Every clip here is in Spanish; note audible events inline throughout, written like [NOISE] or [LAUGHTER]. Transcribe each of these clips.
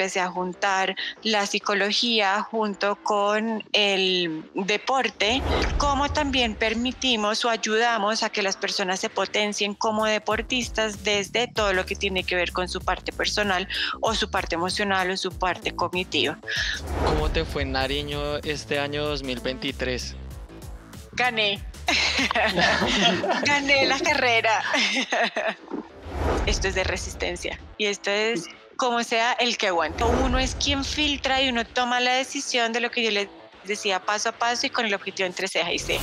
empecé a juntar la psicología junto con el deporte, como también permitimos o ayudamos a que las personas se potencien como deportistas desde todo lo que tiene que ver con su parte personal o su parte emocional o su parte cognitiva. ¿Cómo te fue en Nariño este año 2023? Gané. [LAUGHS] Gané la carrera. [LAUGHS] Esto es de resistencia y esto es como sea el que aguante. Uno es quien filtra y uno toma la decisión de lo que yo les decía paso a paso y con el objetivo entre ceja y ceja.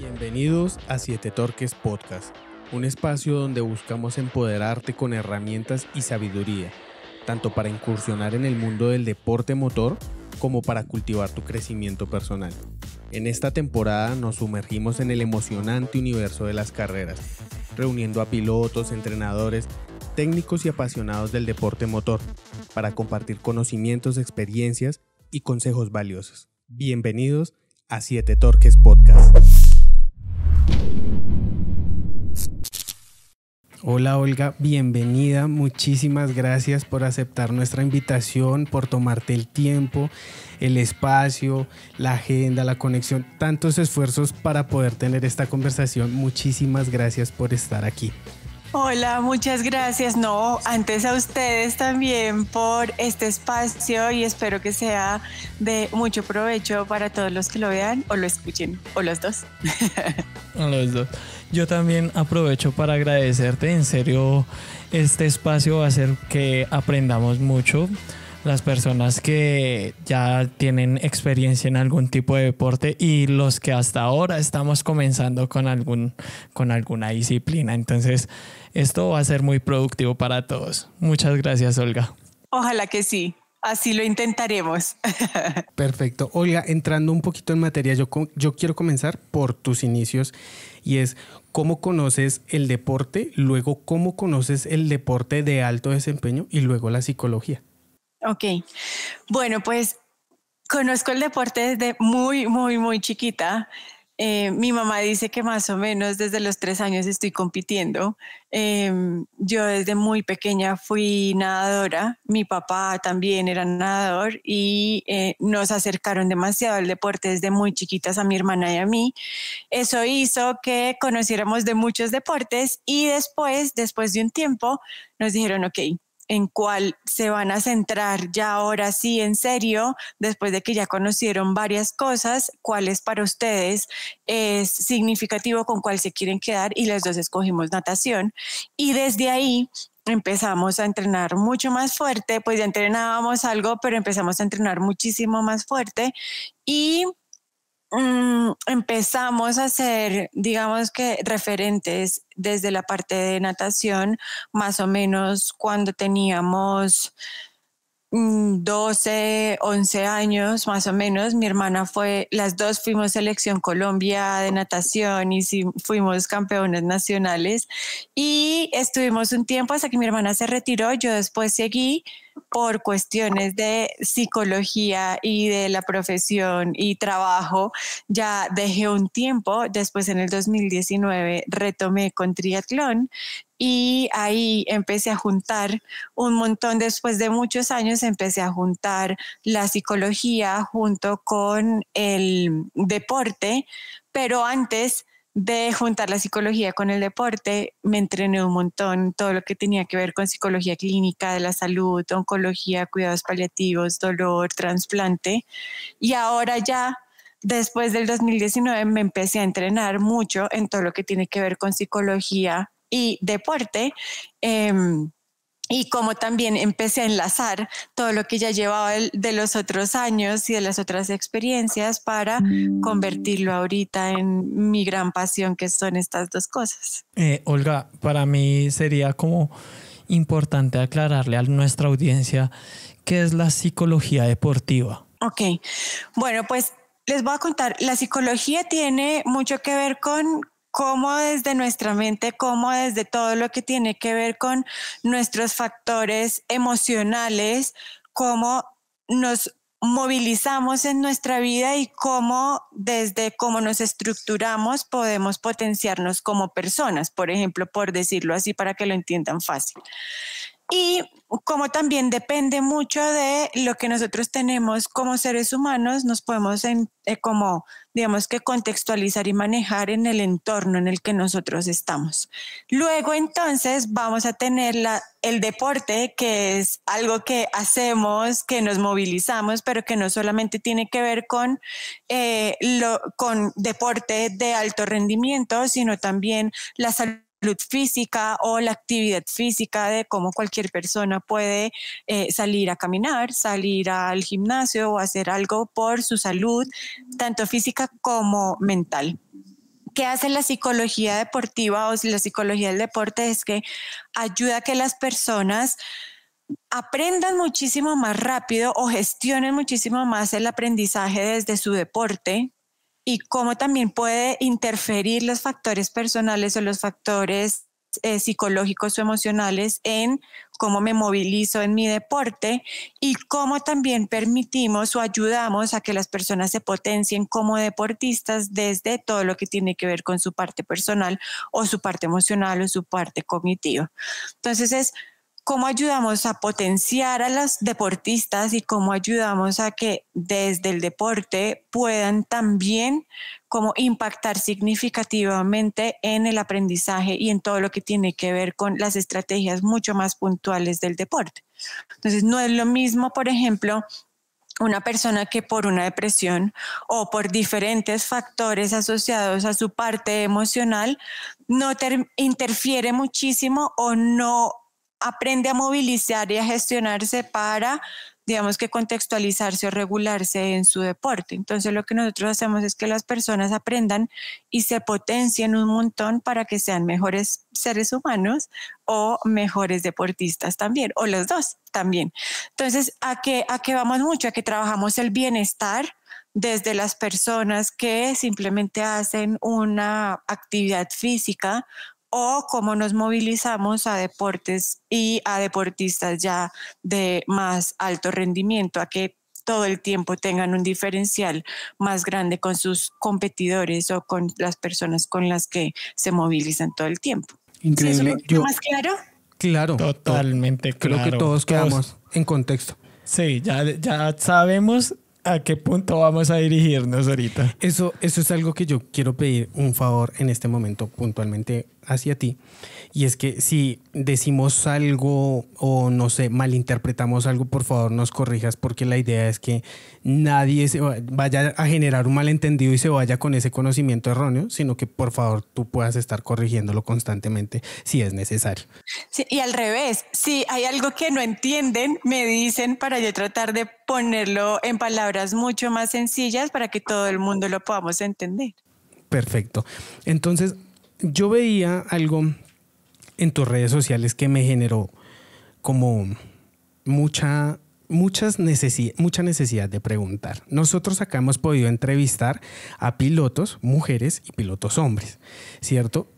Bienvenidos a Siete Torques Podcast, un espacio donde buscamos empoderarte con herramientas y sabiduría, tanto para incursionar en el mundo del deporte motor como para cultivar tu crecimiento personal. En esta temporada nos sumergimos en el emocionante universo de las carreras, reuniendo a pilotos, entrenadores, técnicos y apasionados del deporte motor para compartir conocimientos, experiencias y consejos valiosos. Bienvenidos a 7 Torques Podcast. Hola Olga, bienvenida. Muchísimas gracias por aceptar nuestra invitación, por tomarte el tiempo, el espacio, la agenda, la conexión, tantos esfuerzos para poder tener esta conversación. Muchísimas gracias por estar aquí. Hola, muchas gracias. No, antes a ustedes también por este espacio y espero que sea de mucho provecho para todos los que lo vean o lo escuchen, o los dos. [LAUGHS] los dos. Yo también aprovecho para agradecerte, en serio, este espacio va a hacer que aprendamos mucho las personas que ya tienen experiencia en algún tipo de deporte y los que hasta ahora estamos comenzando con, algún, con alguna disciplina. Entonces, esto va a ser muy productivo para todos. Muchas gracias, Olga. Ojalá que sí. Así lo intentaremos. [LAUGHS] Perfecto. Olga, entrando un poquito en materia, yo, yo quiero comenzar por tus inicios y es cómo conoces el deporte, luego cómo conoces el deporte de alto desempeño y luego la psicología. Ok. Bueno, pues conozco el deporte desde muy, muy, muy chiquita. Eh, mi mamá dice que más o menos desde los tres años estoy compitiendo. Em, yo desde muy pequeña fui nadadora, mi papá también era nadador y eh, nos acercaron demasiado al deporte desde muy chiquitas a mi hermana y a mí. Eso hizo que conociéramos de muchos deportes y después, después de un tiempo, nos dijeron, ok, en cuál se van a centrar ya ahora sí en serio, después de que ya conocieron varias cosas, cuál es para ustedes es significativo, con cuál se quieren quedar y las dos escogimos natación. Y desde ahí empezamos a entrenar mucho más fuerte, pues ya entrenábamos algo, pero empezamos a entrenar muchísimo más fuerte y Mm, empezamos a ser digamos que, referentes desde la parte de natación, más o menos cuando teníamos... 12, mm, 11 años más o menos, mi hermana fue, las dos fuimos selección Colombia de natación y fuimos campeones nacionales y estuvimos un tiempo hasta que mi hermana se retiró, yo después seguí por cuestiones de psicología y de la profesión y trabajo, ya dejé un tiempo, después en el 2019 retomé con triatlón y ahí empecé a juntar un montón, después de muchos años empecé a juntar la psicología junto con el deporte, pero antes de juntar la psicología con el deporte, me entrené un montón, todo lo que tenía que ver con psicología clínica de la salud, oncología, cuidados paliativos, dolor, trasplante. Y ahora ya, después del 2019, me empecé a entrenar mucho en todo lo que tiene que ver con psicología y deporte. Eh, y cómo también empecé a enlazar todo lo que ya llevaba de los otros años y de las otras experiencias para convertirlo ahorita en mi gran pasión que son estas dos cosas. Eh, Olga, para mí sería como importante aclararle a nuestra audiencia qué es la psicología deportiva. Ok, bueno, pues les voy a contar, la psicología tiene mucho que ver con cómo desde nuestra mente, cómo desde todo lo que tiene que ver con nuestros factores emocionales, cómo nos movilizamos en nuestra vida y cómo desde cómo nos estructuramos podemos potenciarnos como personas, por ejemplo, por decirlo así para que lo entiendan fácil y como también depende mucho de lo que nosotros tenemos como seres humanos, nos podemos eh, como, digamos que contextualizar y manejar en el entorno en el que nosotros estamos. Luego entonces vamos a tener la, el deporte, que es algo que hacemos, que nos movilizamos, pero que no solamente tiene que ver con, eh, lo, con deporte de alto rendimiento, sino también la salud salud física o la actividad física de cómo cualquier persona puede eh, salir a caminar, salir al gimnasio o hacer algo por su salud, tanto física como mental. ¿Qué hace la psicología deportiva o la psicología del deporte? Es que ayuda a que las personas aprendan muchísimo más rápido o gestionen muchísimo más el aprendizaje desde su deporte, y cómo también puede interferir los factores personales o los factores eh, psicológicos o emocionales en cómo me movilizo en mi deporte y cómo también permitimos o ayudamos a que las personas se potencien como deportistas desde todo lo que tiene que ver con su parte personal o su parte emocional o su parte cognitiva. Entonces es cómo ayudamos a potenciar a las deportistas y cómo ayudamos a que desde el deporte puedan también como impactar significativamente en el aprendizaje y en todo lo que tiene que ver con las estrategias mucho más puntuales del deporte. Entonces, no es lo mismo, por ejemplo, una persona que por una depresión o por diferentes factores asociados a su parte emocional no interfiere muchísimo o no aprende a movilizar y a gestionarse para digamos que contextualizarse o regularse en su deporte. Entonces lo que nosotros hacemos es que las personas aprendan y se potencien un montón para que sean mejores seres humanos o mejores deportistas también, o los dos también. Entonces, ¿a qué, a qué vamos mucho? A que trabajamos el bienestar desde las personas que simplemente hacen una actividad física o cómo nos movilizamos a deportes y a deportistas ya de más alto rendimiento, a que todo el tiempo tengan un diferencial más grande con sus competidores o con las personas con las que se movilizan todo el tiempo. Increíble. ¿Más claro? Claro. Totalmente Creo que todos quedamos en contexto. Sí, ya, ya sabemos a qué punto vamos a dirigirnos ahorita. Eso, eso es algo que yo quiero pedir un favor en este momento puntualmente hacia ti. Y es que si decimos algo o no sé, malinterpretamos algo, por favor nos corrijas porque la idea es que nadie se vaya a generar un malentendido y se vaya con ese conocimiento erróneo, sino que por favor tú puedas estar corrigiéndolo constantemente si es necesario. y al revés, si hay algo que no entienden, me dicen para yo tratar de ponerlo en palabras mucho más sencillas para que todo el mundo lo podamos entender. Perfecto. Entonces, yo veía algo en tus redes sociales que me generó como mucha, muchas mucha necesidad de preguntar. Nosotros acá hemos podido entrevistar a pilotos mujeres y pilotos hombres, ¿cierto?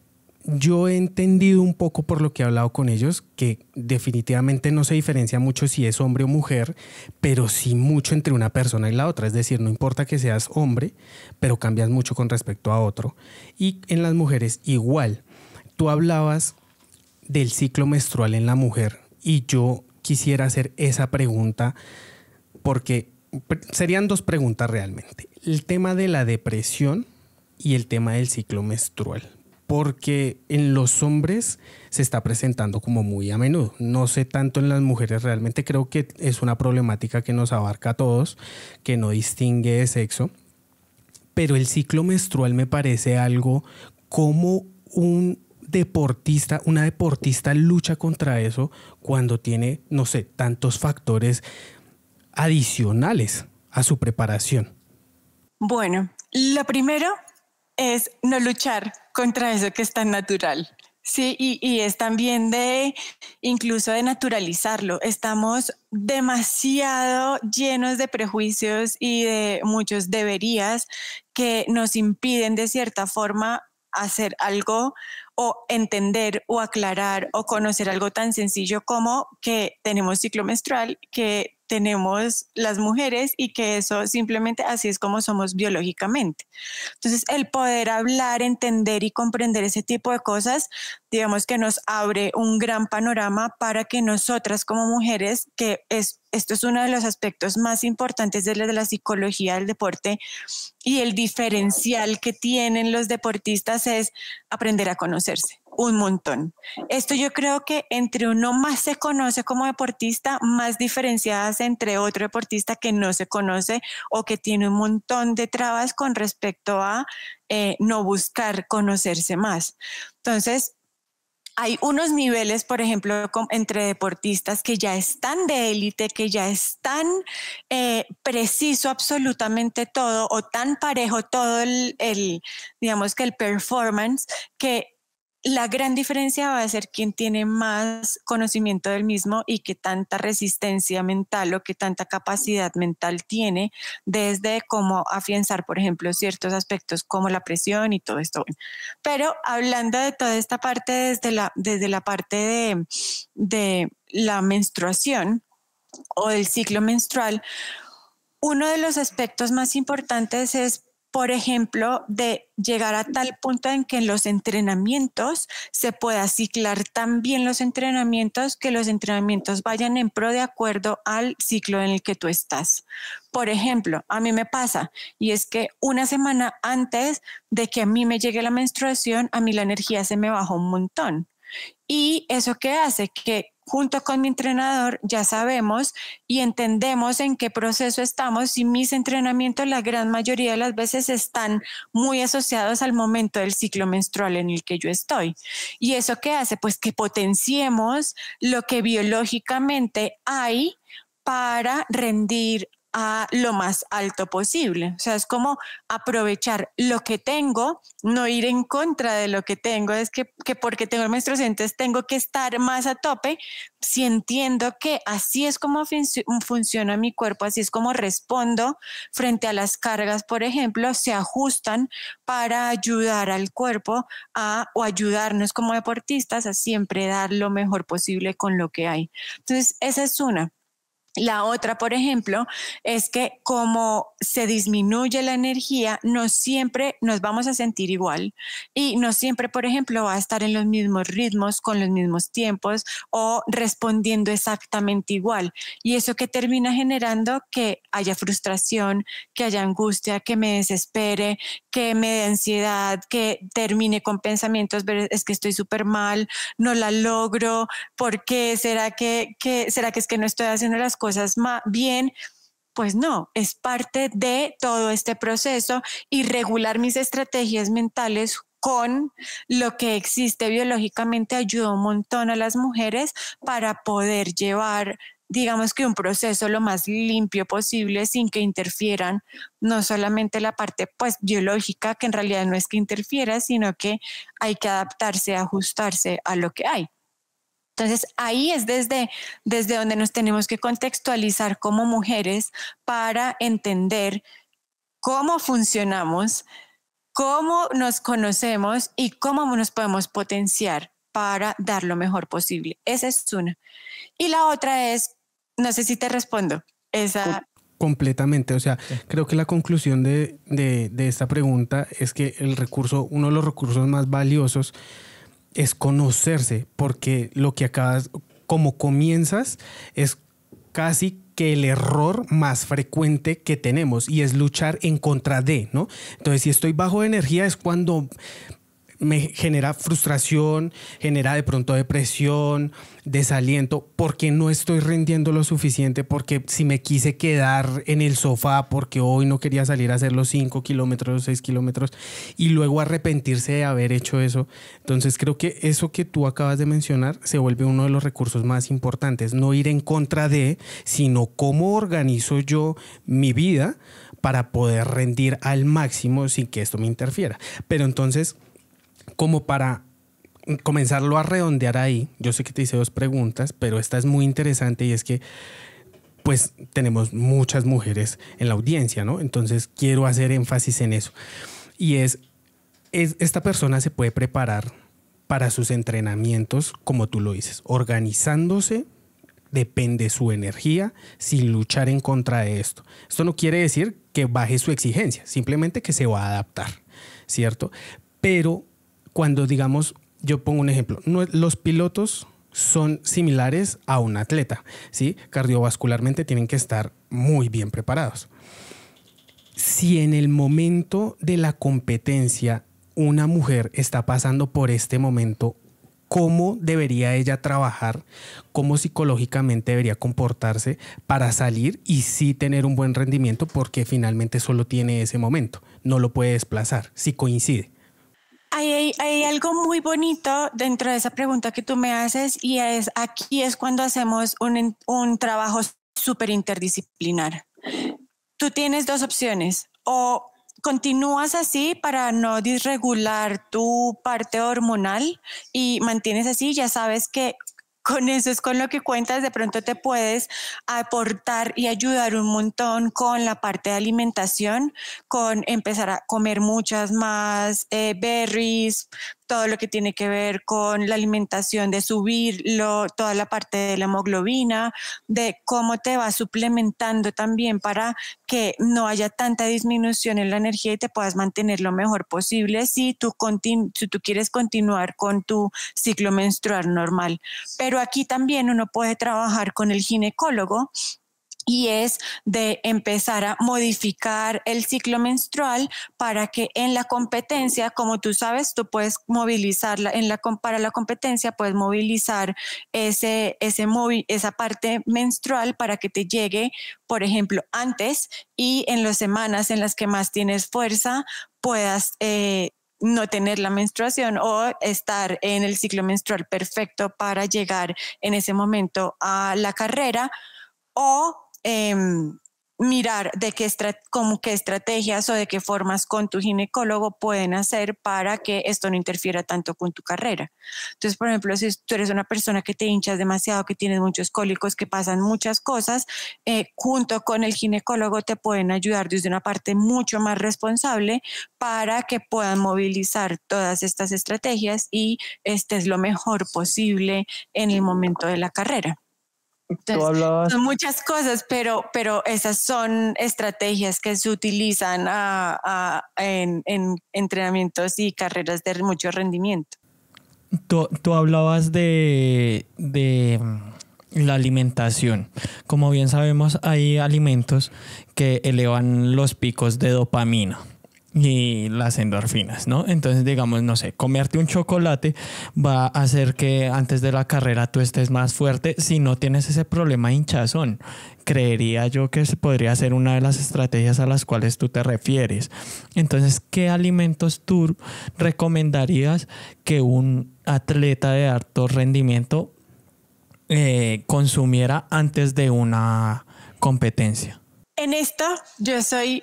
yo he entendido un poco por lo que he hablado con ellos que definitivamente no se diferencia mucho si es hombre o mujer, pero sí mucho entre una persona y la otra. Es decir, no importa que seas hombre, pero cambias mucho con respecto a otro. Y en las mujeres igual. Tú hablabas del ciclo menstrual en la mujer y yo quisiera hacer esa pregunta porque serían dos preguntas realmente. El tema de la depresión y el tema del ciclo menstrual porque en los hombres se está presentando como muy a menudo. No sé tanto en las mujeres, realmente creo que es una problemática que nos abarca a todos, que no distingue de sexo, pero el ciclo menstrual me parece algo como un deportista, una deportista lucha contra eso cuando tiene, no sé, tantos factores adicionales a su preparación. Bueno, la primera es no luchar contra eso que es tan natural. Sí, y, y, es también de incluso de naturalizarlo. Estamos demasiado llenos de prejuicios y de muchos deberías que nos impiden de cierta forma hacer algo o entender o aclarar o conocer algo tan sencillo como que tenemos ciclo menstrual, que tenemos las mujeres y que eso simplemente así es como somos biológicamente. Entonces, el poder hablar, entender y comprender ese tipo de cosas, digamos que nos abre un gran panorama para que nosotras como mujeres, que es, esto es uno de los aspectos más importantes de de la psicología del deporte y el diferencial que tienen los deportistas es aprender a conocerse un montón. Esto yo creo que entre uno más se conoce como deportista, más diferenciadas entre otro deportista que no se conoce o que tiene un montón de trabas con respecto a eh, no buscar conocerse más. Entonces, hay unos niveles, por ejemplo, entre deportistas que ya están de élite, que ya están eh, preciso absolutamente todo o tan parejo todo el, el, digamos que el performance, que la gran diferencia va a ser quién tiene más conocimiento del mismo y qué tanta resistencia mental o qué tanta capacidad mental tiene desde cómo afianzar, por ejemplo, ciertos aspectos como la presión y todo esto. Pero hablando de toda esta parte desde la, desde la parte de, de la menstruación o del ciclo menstrual, uno de los aspectos más importantes es por ejemplo, de llegar a tal punto en que en los entrenamientos se pueda ciclar también los entrenamientos, que los entrenamientos vayan en pro de acuerdo al ciclo en el que tú estás. Por ejemplo, a mí me pasa, y es que una semana antes de que a mí me llegue la menstruación, a mí la energía se me bajó un montón. Y eso que hace que junto con mi entrenador ya sabemos y entendemos en qué proceso estamos y mis entrenamientos la gran mayoría de las veces están muy asociados al momento del ciclo menstrual en el que yo estoy. ¿Y eso qué hace? Pues que potenciemos lo que biológicamente hay para rendir a lo más alto posible. O sea, es como aprovechar lo que tengo, no ir en contra de lo que tengo. Es que, porque tengo el menstruo, entonces tengo que estar más a tope si entiendo que así es como funciona mi cuerpo, así es como respondo frente a las cargas, por ejemplo, se ajustan para ayudar al cuerpo o ayudarnos como deportistas a siempre dar lo mejor posible con lo que hay. Entonces, esa es una. La otra, por ejemplo, es que como se disminuye la energía, no siempre nos vamos a sentir igual y no siempre, por ejemplo, va a estar en los mismos ritmos, con los mismos tiempos o respondiendo exactamente igual. Y eso que termina generando que haya frustración, que haya angustia, que me desespere, que me dé ansiedad, que termine con pensamientos, es que estoy súper mal, no la logro, ¿por qué? ¿Será que, ¿será que es que no estoy haciendo las cosas? cosas bien, pues no, es parte de todo este proceso y regular mis estrategias mentales con lo que existe biológicamente ayuda un montón a las mujeres para poder llevar, digamos que un proceso lo más limpio posible sin que interfieran no solamente la parte pues biológica, que en realidad no es que interfiera, sino que hay que adaptarse, ajustarse a lo que hay. Entonces, ahí es desde, desde donde nos tenemos que contextualizar como mujeres para entender cómo funcionamos, cómo nos conocemos y cómo nos podemos potenciar para dar lo mejor posible. Esa es una. Y la otra es, no sé si te respondo, esa... Completamente, o sea, creo que la conclusión de, de esta pregunta es que el recurso, uno de los recursos más valiosos es conocerse, porque lo que acabas, como comienzas, es casi que el error más frecuente que tenemos y es luchar en contra de, ¿no? Entonces, si estoy bajo de energía es cuando me genera frustración, genera de pronto depresión, desaliento, porque no estoy rindiendo lo suficiente, porque si me quise quedar en el sofá, porque hoy no quería salir a hacer los 5 kilómetros, o 6 kilómetros, y luego arrepentirse de haber hecho eso. Entonces creo que eso que tú acabas de mencionar se vuelve uno de los recursos más importantes, no ir en contra de, sino cómo organizo yo mi vida para poder rendir al máximo sin que esto me interfiera. Pero entonces, como para comenzarlo a redondear ahí, yo sé que te hice dos preguntas, pero esta es muy interesante y es que pues tenemos muchas mujeres en la audiencia, ¿no? Entonces quiero hacer énfasis en eso. Y es, es esta persona se puede preparar para sus entrenamientos, como tú lo dices, organizándose depende su energía sin luchar en contra de esto. Esto no quiere decir que baje su exigencia, simplemente que se va a adaptar, ¿cierto? Pero cuando digamos yo pongo un ejemplo, los pilotos son similares a un atleta, ¿sí? Cardiovascularmente tienen que estar muy bien preparados. Si en el momento de la competencia una mujer está pasando por este momento, ¿cómo debería ella trabajar? ¿Cómo psicológicamente debería comportarse para salir y sí tener un buen rendimiento? Porque finalmente solo tiene ese momento, no lo puede desplazar, si coincide. Hay, algo muy bonito dentro de esa pregunta que tú me haces y es aquí es cuando hacemos un, un trabajo súper interdisciplinar. Tú tienes dos opciones o continúas así para no disregular tu parte hormonal y mantienes así, ya sabes que con eso es con lo que cuentas, de pronto te puedes aportar y ayudar un montón con la parte de alimentación, con empezar a comer muchas más eh, berries, todo lo que tiene que ver con la alimentación, de subirlo, toda la parte de la hemoglobina, de cómo te va suplementando también para que no haya tanta disminución en la energía y te puedas mantener lo mejor posible si tú, si tú quieres continuar con tu ciclo menstrual normal. Pero aquí también uno puede trabajar con el ginecólogo y es de empezar a modificar el ciclo menstrual para que en la competencia, como tú sabes, tú puedes movilizarla en la, para la competencia, puedes movilizar ese, ese esa parte menstrual para que te llegue, por ejemplo, antes y en las semanas en las que más tienes fuerza, puedas... Eh, no tener la menstruación o estar en el ciclo menstrual perfecto para llegar en ese momento a la carrera o Em, mirar de qué, estrategias o de qué formas con tu ginecólogo pueden hacer para que esto no interfiera tanto con tu carrera. Entonces, por ejemplo, si tú eres una persona que te hinchas demasiado, que tienes muchos cólicos, que pasan muchas cosas, eh, junto con el ginecólogo te pueden ayudar desde una parte mucho más responsable para que puedan movilizar todas estas estrategias y estés lo mejor posible en el momento de la carrera son muchas cosas, pero, pero esas son estrategias que se utilizan en, entrenamientos y carreras de mucho rendimiento. Tú, hablabas de mm, la alimentación. Como bien sabemos, hay alimentos que elevan los picos de dopamina y las endorfinas, ¿no? Entonces, digamos, no sé, comerte un chocolate va a hacer que antes de la carrera tú estés más fuerte si no tienes ese problema de hinchazón. Creería yo que podría ser una de las estrategias a las cuales tú te refieres. Entonces, ¿qué alimentos tú recomendarías que un atleta de alto rendimiento eh, consumiera antes de una competencia? En esta yo soy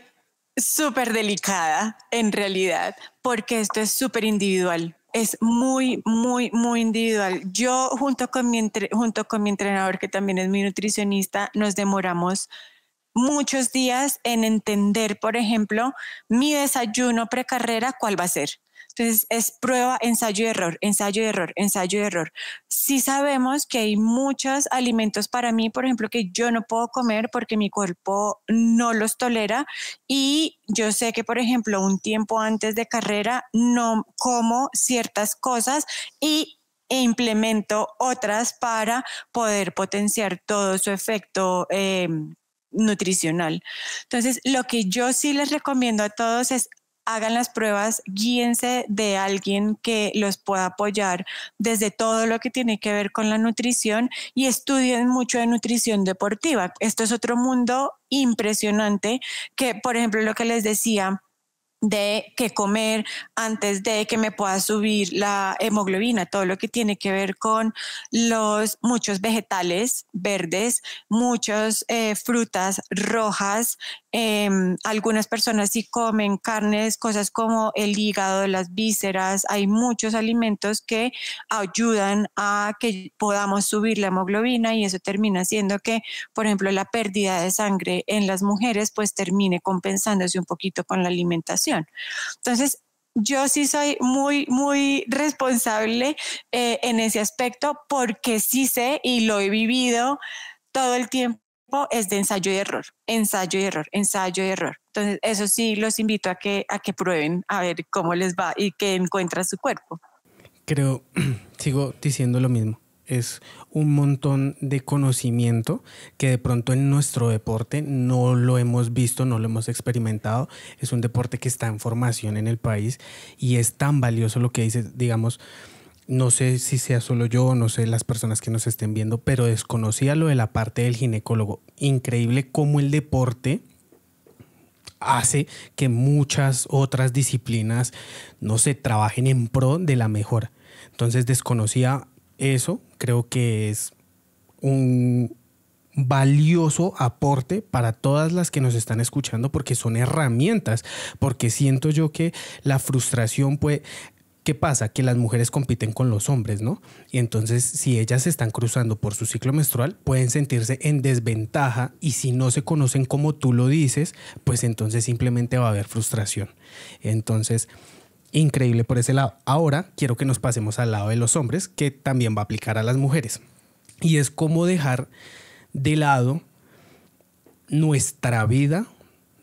súper delicada en realidad, porque esto es súper individual. Es muy, muy, muy individual. Yo junto con, mi junto con mi entrenador, que también es mi nutricionista, nos demoramos muchos días en entender, por ejemplo, mi desayuno precarrera, cuál va a ser entonces es prueba, ensayo y error, ensayo y error, ensayo y error. Sí sabemos que hay muchos alimentos para mí, por ejemplo, que yo no puedo comer porque mi cuerpo no los tolera y yo sé que, por ejemplo, un tiempo antes de carrera no como ciertas cosas y e implemento otras para poder potenciar todo su efecto eh, nutricional. Entonces, lo que yo sí les recomiendo a todos es hagan las pruebas, guíense de alguien que los pueda apoyar desde todo lo que tiene que ver con la nutrición y estudien mucho de nutrición deportiva. Esto es otro mundo impresionante que, por ejemplo, lo que les decía, de qué comer antes de que me pueda subir la hemoglobina, todo lo que tiene que ver con los muchos vegetales verdes, muchas eh, frutas rojas, Em, algunas personas sí comen carnes, cosas como el hígado, las vísceras. Hay muchos alimentos que ayudan a que podamos subir la hemoglobina y eso termina siendo que, por ejemplo, la pérdida de sangre en las mujeres pues termine compensándose un poquito con la alimentación. Entonces, yo sí soy muy, muy responsable eh, en ese aspecto porque sí sé y lo he vivido todo el tiempo es de ensayo y error, ensayo y error, ensayo y error. Entonces, eso sí los invito a que, a que prueben, a ver cómo les va y que encuentra su cuerpo. Creo, [CLEARS THROAT] sigo diciendo lo mismo es un montón de conocimiento que de pronto en nuestro deporte no lo hemos visto, no lo hemos experimentado. Es un deporte que está en formación en el país y es tan valioso lo que dice, digamos, no sé si sea solo yo, no sé las personas que nos estén viendo, pero desconocía lo de la parte del ginecólogo. Increíble cómo el deporte hace que muchas otras disciplinas no se trabajen en pro de la mejora. Entonces desconocía eso, creo que es un valioso aporte para todas las que nos están escuchando porque son herramientas, porque siento yo que la frustración puede, ¿Qué pasa? Que las mujeres compiten con los hombres, ¿no? Y entonces, si ellas se están cruzando por su ciclo menstrual, pueden sentirse en desventaja y si no se conocen como tú lo dices, pues entonces simplemente va a haber frustración. Entonces, increíble por ese lado. Ahora quiero que nos pasemos al lado de los hombres, que también va a aplicar a las mujeres. Y es cómo dejar de lado nuestra vida,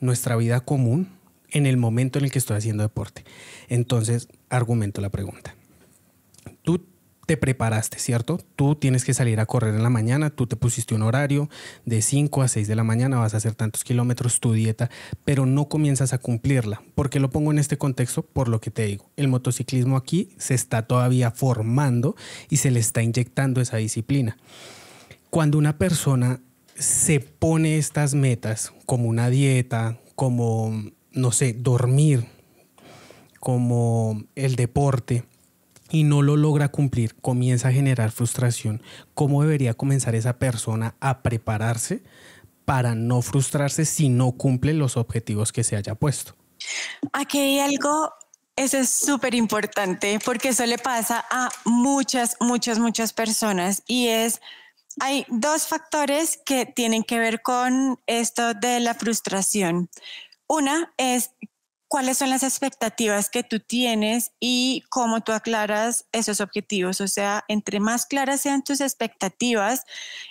nuestra vida común, en el momento en el que estoy haciendo deporte. Entonces, argumento la pregunta. Tú te preparaste, ¿cierto? Tú tienes que salir a correr en la mañana, tú te pusiste un horario de 5 a 6 de la mañana, vas a hacer tantos kilómetros, tu dieta, pero no comienzas a cumplirla. ¿Por qué lo pongo en este contexto? Por lo que te digo, el motociclismo aquí se está todavía formando y se le está inyectando esa disciplina. Cuando una persona se pone estas metas como una dieta, como no sé, dormir, como el deporte, y no lo logra cumplir, comienza a generar frustración. ¿Cómo debería comenzar esa persona a prepararse para no frustrarse si no cumple los objetivos que se haya puesto? Aquí hay algo, eso es súper importante, porque eso le pasa a muchas, muchas, muchas personas y es... Hay dos factores que tienen que ver con esto de la frustración. Una es cuáles son las expectativas que tú tienes y cómo tú aclaras esos objetivos. O sea, entre más claras sean tus expectativas,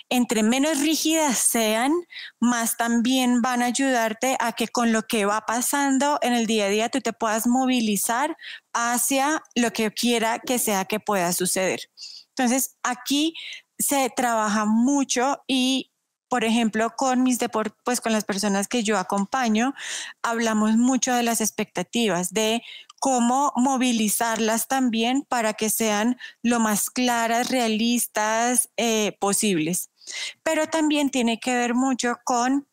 entre menos rígidas sean, más también van a ayudarte a que con lo que va pasando en el día a día tú te puedas movilizar hacia lo que quiera que sea que pueda suceder. Entonces, aquí se trabaja mucho y por ejemplo, con mis pues con las personas que yo acompaño, hablamos mucho de las expectativas, de cómo movilizarlas también para que sean lo más claras, realistas eh, posibles. Pero también tiene que ver mucho con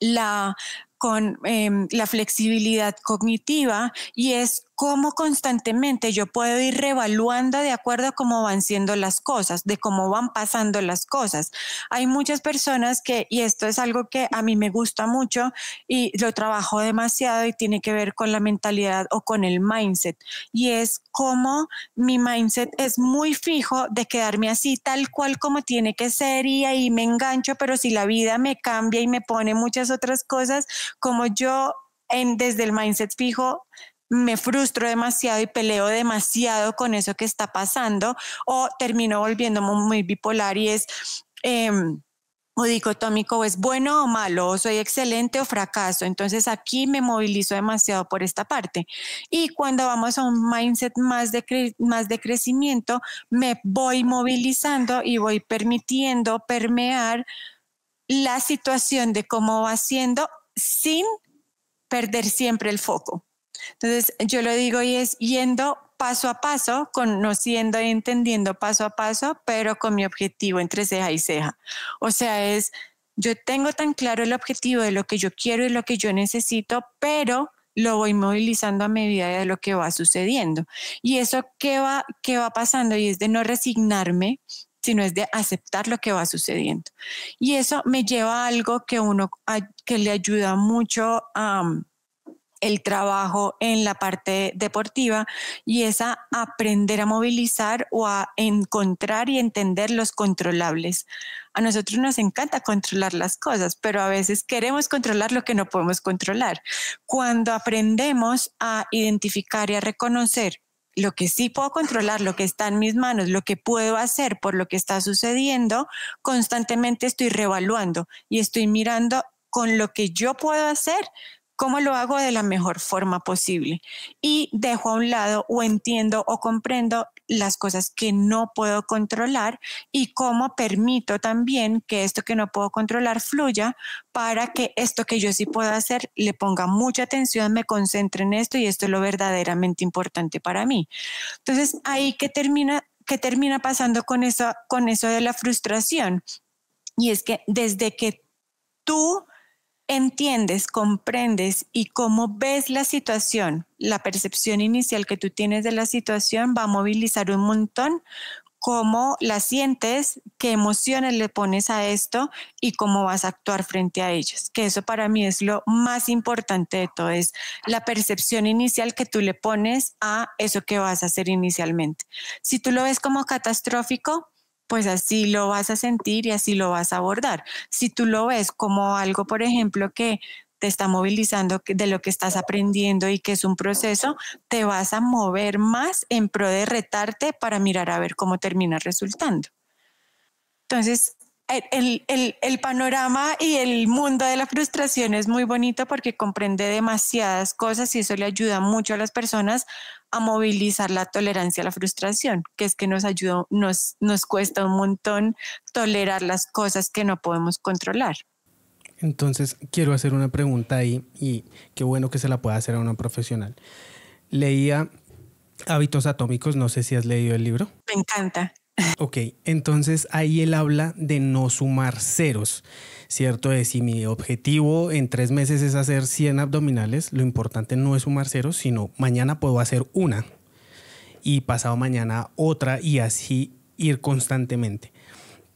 la con em, la flexibilidad cognitiva y es cómo constantemente yo puedo ir revaluando de acuerdo a cómo van siendo las cosas, de cómo van pasando las cosas. Hay muchas personas que, y esto es algo que a mí me gusta mucho y lo trabajo demasiado y tiene que ver con la mentalidad o con el mindset, y es cómo mi mindset es muy fijo de quedarme así tal cual como tiene que ser y ahí me engancho, pero si la vida me cambia y me pone muchas otras cosas, como yo en, desde el mindset fijo me frustro demasiado y peleo demasiado con eso que está pasando o termino volviéndome muy bipolar y es... Em, o dicotómico es bueno o malo, o soy excelente o fracaso. Entonces aquí me movilizo demasiado por esta parte. Y cuando vamos a un mindset más de, más de crecimiento, me voy movilizando y voy permitiendo permear la situación de cómo va siendo sin perder siempre el foco. Entonces, yo lo digo y es yendo paso a paso, conociendo y entendiendo paso a paso, pero con mi objetivo entre ceja y ceja. O sea, es, yo tengo tan claro el objetivo de lo que yo quiero y lo que yo necesito, pero lo voy movilizando a medida de lo que va sucediendo. Y eso que va, qué va pasando y es de no resignarme, sino es de aceptar lo que va sucediendo. Y eso me lleva a algo que uno, que le ayuda mucho a el trabajo en la parte deportiva y es aprender a movilizar o a encontrar y entender los controlables. A nosotros nos encanta controlar las cosas, pero a veces queremos controlar lo que no podemos controlar. Cuando aprendemos a identificar y a reconocer lo que sí puedo controlar, lo que está en mis manos, lo que puedo hacer por lo que está sucediendo, constantemente estoy revaluando y estoy mirando con lo que yo puedo hacer, ¿Cómo lo hago de la mejor forma posible? Y dejo a un lado o entiendo o comprendo las cosas que no puedo controlar y cómo permito también que esto que no puedo controlar fluya para que esto que yo sí puedo hacer le ponga mucha atención, me concentre en esto y esto es lo verdaderamente importante para mí. Entonces, ahí que termina que termina pasando con eso con eso de la frustración y es que desde que tú entiendes, comprendes y cómo ves la situación, la percepción inicial que tú tienes de la situación va a movilizar un montón cómo la sientes, qué emociones le pones a esto y cómo vas a actuar frente a ellas. Que eso para mí es lo más importante de todo, es la percepción inicial que tú le pones a eso que vas a hacer inicialmente. Si tú lo ves como catastrófico, pues así lo vas a sentir y así lo vas a abordar. Si tú lo ves como algo, por ejemplo, que te está movilizando de lo que estás aprendiendo y que es un proceso, te vas a mover más en pro de retarte para mirar a ver cómo termina resultando. Entonces, el, el, panorama y el mundo de la frustración es muy bonito porque comprende demasiadas cosas y eso le ayuda mucho a las personas a movilizar la tolerancia a la frustración, que es que nos ayuda, nos, nos cuesta un montón tolerar las cosas que no podemos controlar. Entonces, quiero hacer una pregunta ahí y qué bueno que se la pueda hacer a una profesional. Leía Hábitos Atómicos, no sé si has leído el libro. Me encanta. Ok, entonces ahí él habla de no sumar ceros, ¿cierto? De si mi objetivo en tres meses es hacer 100 abdominales, lo importante no es sumar ceros, sino mañana puedo hacer una y pasado mañana otra y así ir constantemente.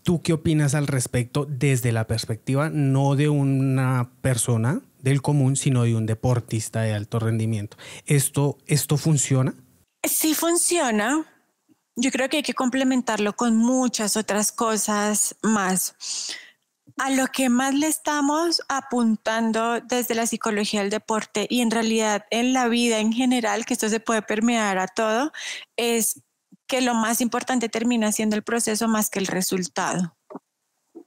¿Tú qué opinas al respecto desde la perspectiva no de una persona del común, sino de un deportista de alto rendimiento? ¿Esto, esto funciona? Sí funciona yo creo que hay que complementarlo con muchas otras cosas más. A lo que más le estamos apuntando desde la psicología del deporte y en realidad en la vida en general, que esto se puede permear a todo, es que lo más importante termina siendo el proceso más que el resultado.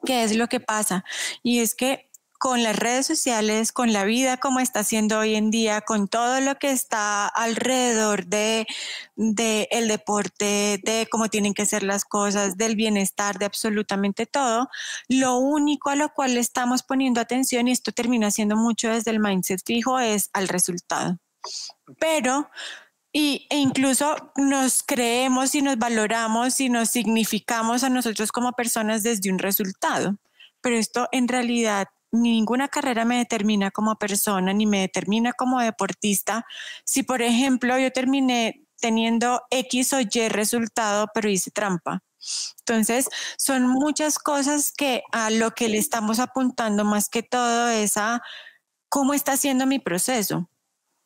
¿Qué es lo que pasa? Y es que con las redes sociales, con la vida como está siendo hoy en día, con todo lo que está alrededor de, de el deporte, de cómo tienen que ser las cosas, del bienestar, de absolutamente todo, lo único a lo cual estamos poniendo atención, y esto termina siendo mucho desde el mindset fijo, es al resultado. Pero y, e incluso nos creemos y nos valoramos y nos significamos a nosotros como personas desde un resultado. Pero esto en realidad ninguna carrera me determina como persona ni me determina como deportista. Si, por ejemplo, yo terminé teniendo X o Y resultado, pero hice trampa. Entonces, son muchas cosas que a lo que le estamos apuntando más que todo es a cómo está siendo mi proceso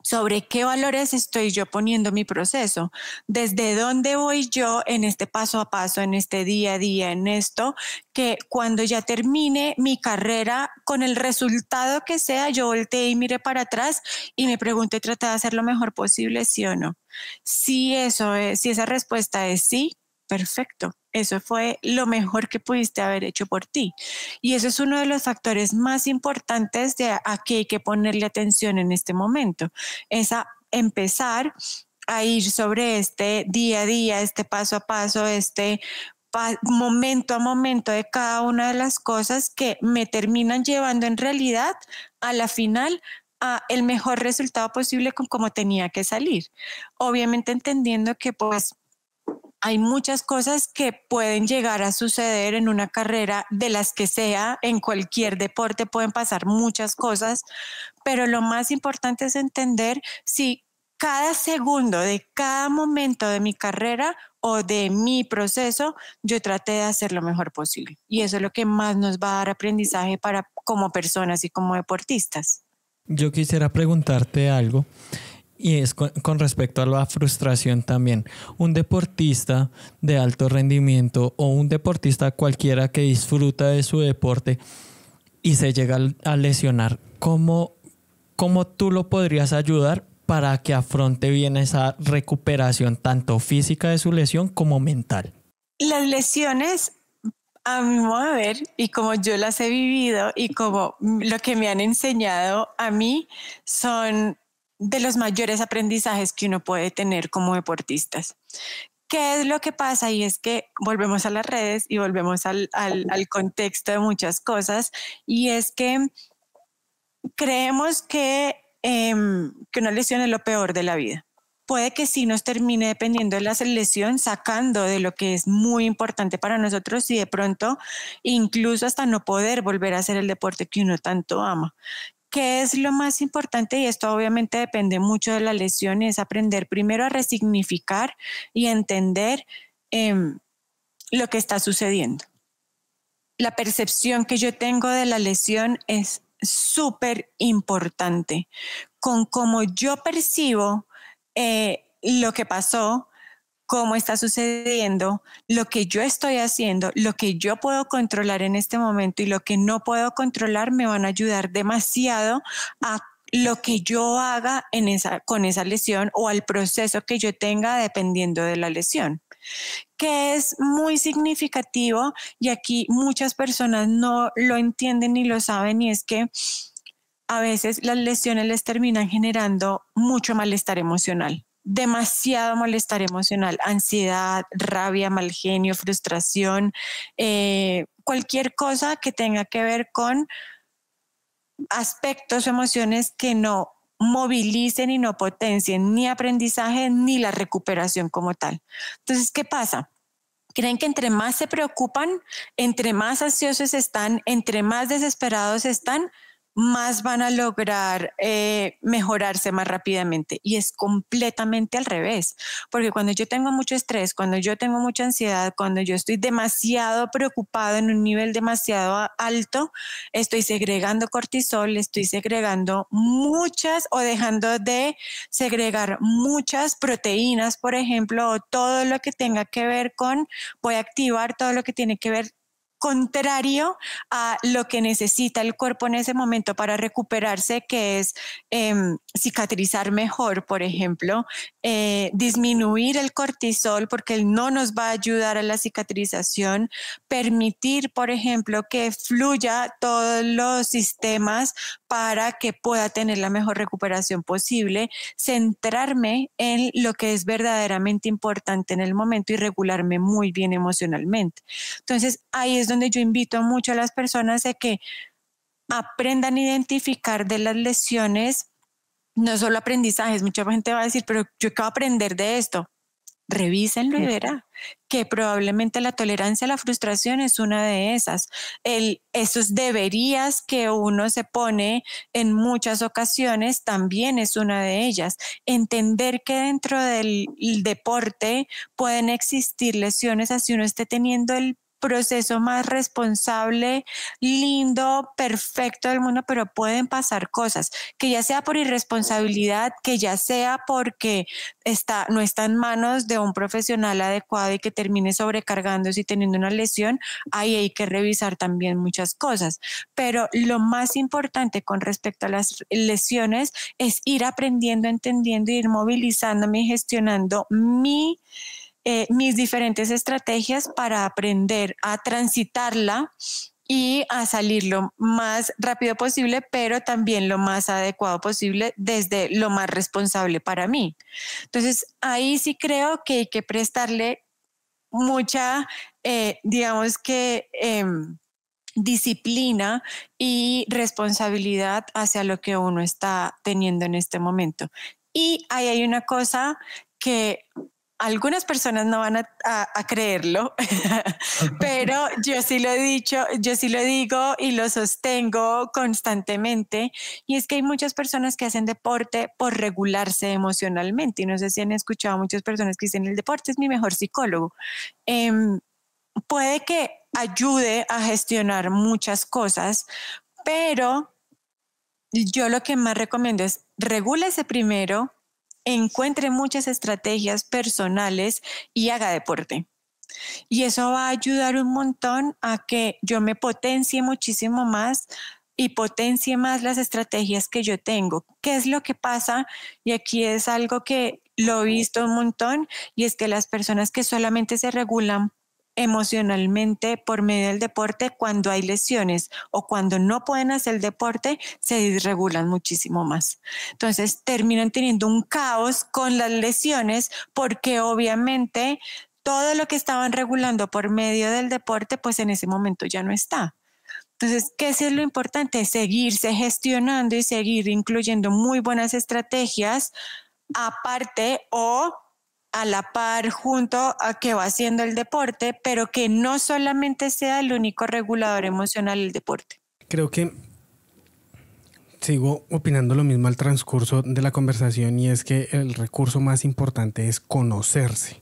sobre qué valores estoy yo poniendo mi proceso, desde dónde voy yo en este paso a paso, en este día a día, en esto, que cuando ya termine mi carrera, con el resultado que sea, yo volteé y mire para atrás y me pregunté, traté de hacer lo mejor posible, sí o no. Si eso si esa respuesta es sí, perfecto. Eso fue lo mejor que pudiste haber hecho por ti. Y eso es uno de los factores más importantes de a que hay que ponerle atención en este momento. Es a empezar a ir sobre este día a día, este paso a paso, este momento a momento de cada una de las cosas que me terminan llevando en realidad a la final a el mejor resultado posible con cómo tenía que salir. Obviamente entendiendo que pues hay muchas cosas que pueden llegar a suceder en una carrera, de las que sea, en cualquier deporte pueden pasar muchas cosas, pero lo más importante es entender si cada segundo de cada momento de mi carrera o de mi proceso, yo traté de hacer lo mejor posible. Y eso es lo que más nos va a dar aprendizaje para como personas y como deportistas. Yo quisiera preguntarte algo y es con, respecto a la frustración también. Un deportista de alto rendimiento o un deportista cualquiera que disfruta de su deporte y se llega a lesionar, ¿cómo, cómo tú lo podrías ayudar para que afronte bien esa recuperación tanto física de su lesión como mental? Las lesiones a mi modo de ver y como yo las he vivido y como lo que me han enseñado a mí son de los mayores aprendizajes que uno puede tener como deportistas. ¿Qué es lo que pasa? Y es que volvemos a las redes y volvemos al, contexto de muchas cosas, y es que creemos que, em, que una lesión es lo peor de la vida puede que sí nos termine, dependiendo de la selección, sacando de lo que es muy importante para nosotros y de pronto incluso hasta no poder volver a hacer el deporte que uno tanto ama. ¿Qué es lo más importante? Y esto obviamente depende mucho de la lesión, es aprender primero a resignificar y entender em, lo que está sucediendo. La percepción que yo tengo de la lesión es súper importante. Con cómo yo percibo eh, lo que pasó, cómo está sucediendo, lo que yo estoy haciendo, lo que yo puedo controlar en este momento y lo que no puedo controlar me van a ayudar demasiado a lo que yo haga con esa lesión o al proceso que yo tenga dependiendo de la lesión que es muy significativo y aquí muchas personas no lo entienden ni lo saben y es que a veces las lesiones les terminan generando mucho malestar emocional demasiado molestar emocional, ansiedad, rabia, mal genio, frustración, eh, cualquier cosa que tenga que ver con aspectos o emociones que no movilicen y no potencien ni aprendizaje ni la recuperación como tal. Entonces, ¿qué pasa? creen que entre más se preocupan, entre más ansiosos están, entre más desesperados están, más van a lograr eh, mejorarse más rápidamente. Y es completamente al revés, porque cuando yo tengo mucho estrés, cuando yo tengo mucha ansiedad, cuando yo estoy demasiado preocupado en un nivel demasiado alto, estoy segregando cortisol, estoy segregando muchas o dejando de segregar muchas proteínas, por ejemplo, o todo lo que tenga que ver con, voy a activar todo lo que tiene que ver contrario a lo que necesita el cuerpo en ese momento para recuperarse, que es em, cicatrizar mejor, por ejemplo, eh, disminuir el cortisol porque no nos va a ayudar a la cicatrización, permitir, por ejemplo, que fluya todos los sistemas para que pueda tener la mejor recuperación posible, centrarme en lo que es verdaderamente importante en el momento y regularme muy bien emocionalmente. Entonces, ahí es donde yo invito mucho a las personas a que aprendan a identificar de las lesiones, no solo aprendizajes, mucha gente va a decir, pero yo quiero aprender de esto. Revísenlo y verá que probablemente la tolerancia a la frustración es una de esas. El, esos deberías que uno se pone en muchas ocasiones también es una de ellas. Entender que dentro del deporte pueden existir lesiones así uno esté teniendo el proceso más responsable, lindo, perfecto del mundo, pero pueden pasar cosas, que ya sea por irresponsabilidad, que ya sea porque está, no está en manos de un profesional adecuado y que termine sobrecargándose y teniendo una lesión, ahí hay que revisar también muchas cosas. Pero lo más importante con respecto a las lesiones es ir aprendiendo, entendiendo, ir movilizándome y gestionando mi eh, mis diferentes estrategias para aprender a transitarla y a salir lo más rápido posible, pero también lo más adecuado posible desde lo más responsable para mí. Entonces, ahí sí creo que hay que prestarle mucha, eh, digamos que... Em, disciplina y responsabilidad hacia lo que uno está teniendo en este momento. Y ahí hay una cosa que algunas personas no van a, creerlo, [LAUGHS] pero yo sí lo he dicho, yo sí lo digo y lo sostengo constantemente. Y es que hay muchas personas que hacen deporte por regularse emocionalmente. Y no sé si han escuchado a muchas personas que dicen, el deporte es mi mejor psicólogo. Em, puede que ayude a gestionar muchas cosas, pero yo lo que más recomiendo es regúlese primero encuentre muchas estrategias personales y haga deporte. Y eso va a ayudar un montón a que yo me potencie muchísimo más y potencie más las estrategias que yo tengo. ¿Qué es lo que pasa? Y aquí es algo que lo he visto un montón y es que las personas que solamente se regulan emocionalmente por medio del deporte cuando hay lesiones o cuando no pueden hacer deporte, se desregulan muchísimo más. Entonces terminan teniendo un caos con las lesiones porque obviamente todo lo que estaban regulando por medio del deporte, pues en ese momento ya no está. Entonces, ¿qué es lo importante? Seguirse gestionando y seguir incluyendo muy buenas estrategias aparte o a la par junto a que va haciendo el deporte, pero que no solamente sea el único regulador emocional del deporte. Creo que sigo opinando lo mismo al transcurso de la conversación y es que el recurso más importante es conocerse,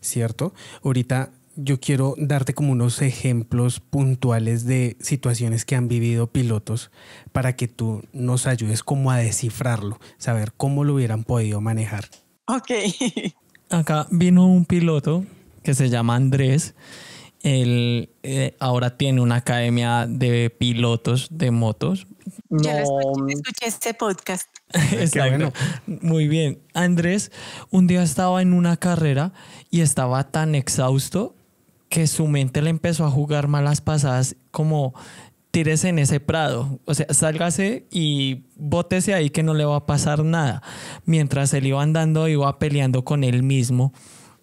¿cierto? Ahorita yo quiero darte como unos ejemplos puntuales de situaciones que han vivido pilotos para que tú nos ayudes como a descifrarlo, saber cómo lo hubieran podido manejar. Ok. [LAUGHS] acá vino un piloto que se llama Andrés. Él eh, ahora tiene una academia de pilotos de motos. No. Yo mm. escuché, este podcast. [LAUGHS] Exacto. Muy bien. Andrés un día estaba en una carrera y estaba tan exhausto que su mente le empezó a jugar malas pasadas como tírese en ese prado, o sea, sálgase y bótese ahí que no le va a pasar nada. Mientras él iba andando, iba peleando con él mismo,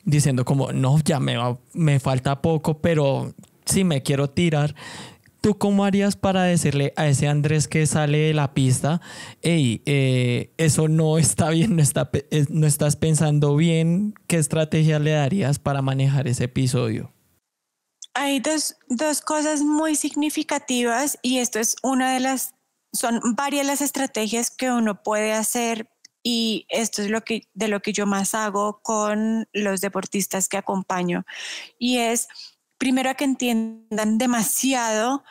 diciendo como, no, ya me, va, me falta poco, pero si me quiero tirar. ¿Tú cómo harías para decirle a ese Andrés que sale de la pista, hey, eh, eso no está bien, está, eh, no estás pensando bien, qué estrategia le darías para manejar ese episodio? Hay dos, cosas muy significativas y esto es una de las, son varias las estrategias que uno puede hacer y esto es lo que, de lo que yo más hago con los deportistas que acompaño y es primero que entiendan demasiado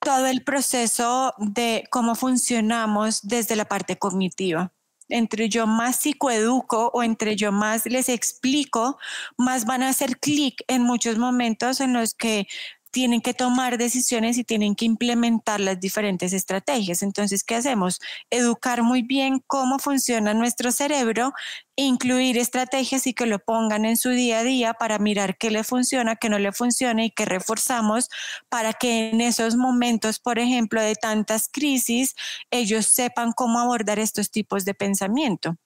todo el proceso de cómo funcionamos desde la parte cognitiva entre yo más psicoeduco o entre yo más les explico, más van a hacer clic en muchos momentos en los que tienen que tomar decisiones y tienen que implementar las diferentes estrategias. Entonces, ¿qué hacemos? Educar muy bien cómo funciona nuestro cerebro, incluir estrategias y que lo pongan en su día a día para mirar qué le funciona, qué no le funciona y qué reforzamos para que en esos momentos, por ejemplo, de tantas crisis, ellos sepan cómo abordar estos tipos de pensamiento.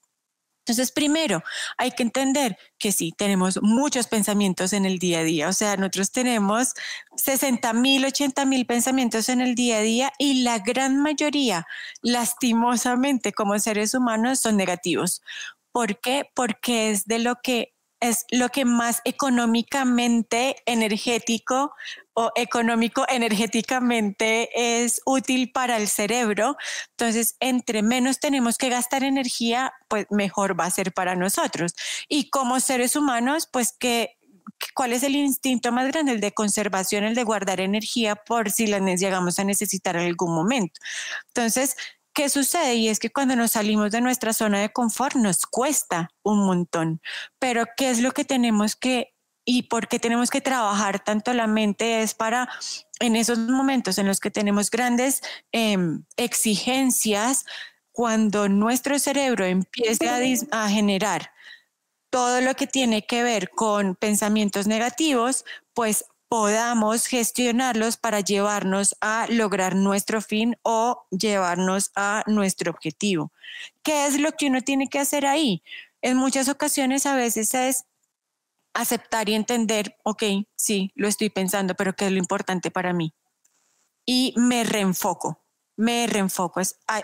Entonces, primero, hay que entender que sí, tenemos muchos pensamientos en el día a día. O sea, nosotros tenemos 60 mil, 80 mil pensamientos en el día a día y la gran mayoría, lastimosamente, como seres humanos, son negativos. ¿Por qué? Porque es de lo que es lo que más económicamente energético o económico energéticamente es útil para el cerebro. Entonces, entre menos tenemos que gastar energía, pues mejor va a ser para nosotros. Y como seres humanos, pues que ¿Cuál es el instinto más grande? El de conservación, el de guardar energía por si la llegamos a necesitar en algún momento. Entonces, ¿Qué sucede? Y es que cuando nos salimos de nuestra zona de confort nos cuesta un montón, pero ¿qué es lo que tenemos que y por qué tenemos que trabajar tanto la mente es para en esos momentos en los que tenemos grandes em, exigencias, cuando nuestro cerebro empieza a, a generar todo lo que tiene que ver con pensamientos negativos, pues podamos gestionarlos para llevarnos a lograr nuestro fin o llevarnos a nuestro objetivo. ¿Qué es lo que uno tiene que hacer ahí? En muchas ocasiones a veces es aceptar y entender, ok, sí, lo estoy pensando, pero ¿qué es lo importante para mí? Y me reenfoco, me reenfoco. Ah,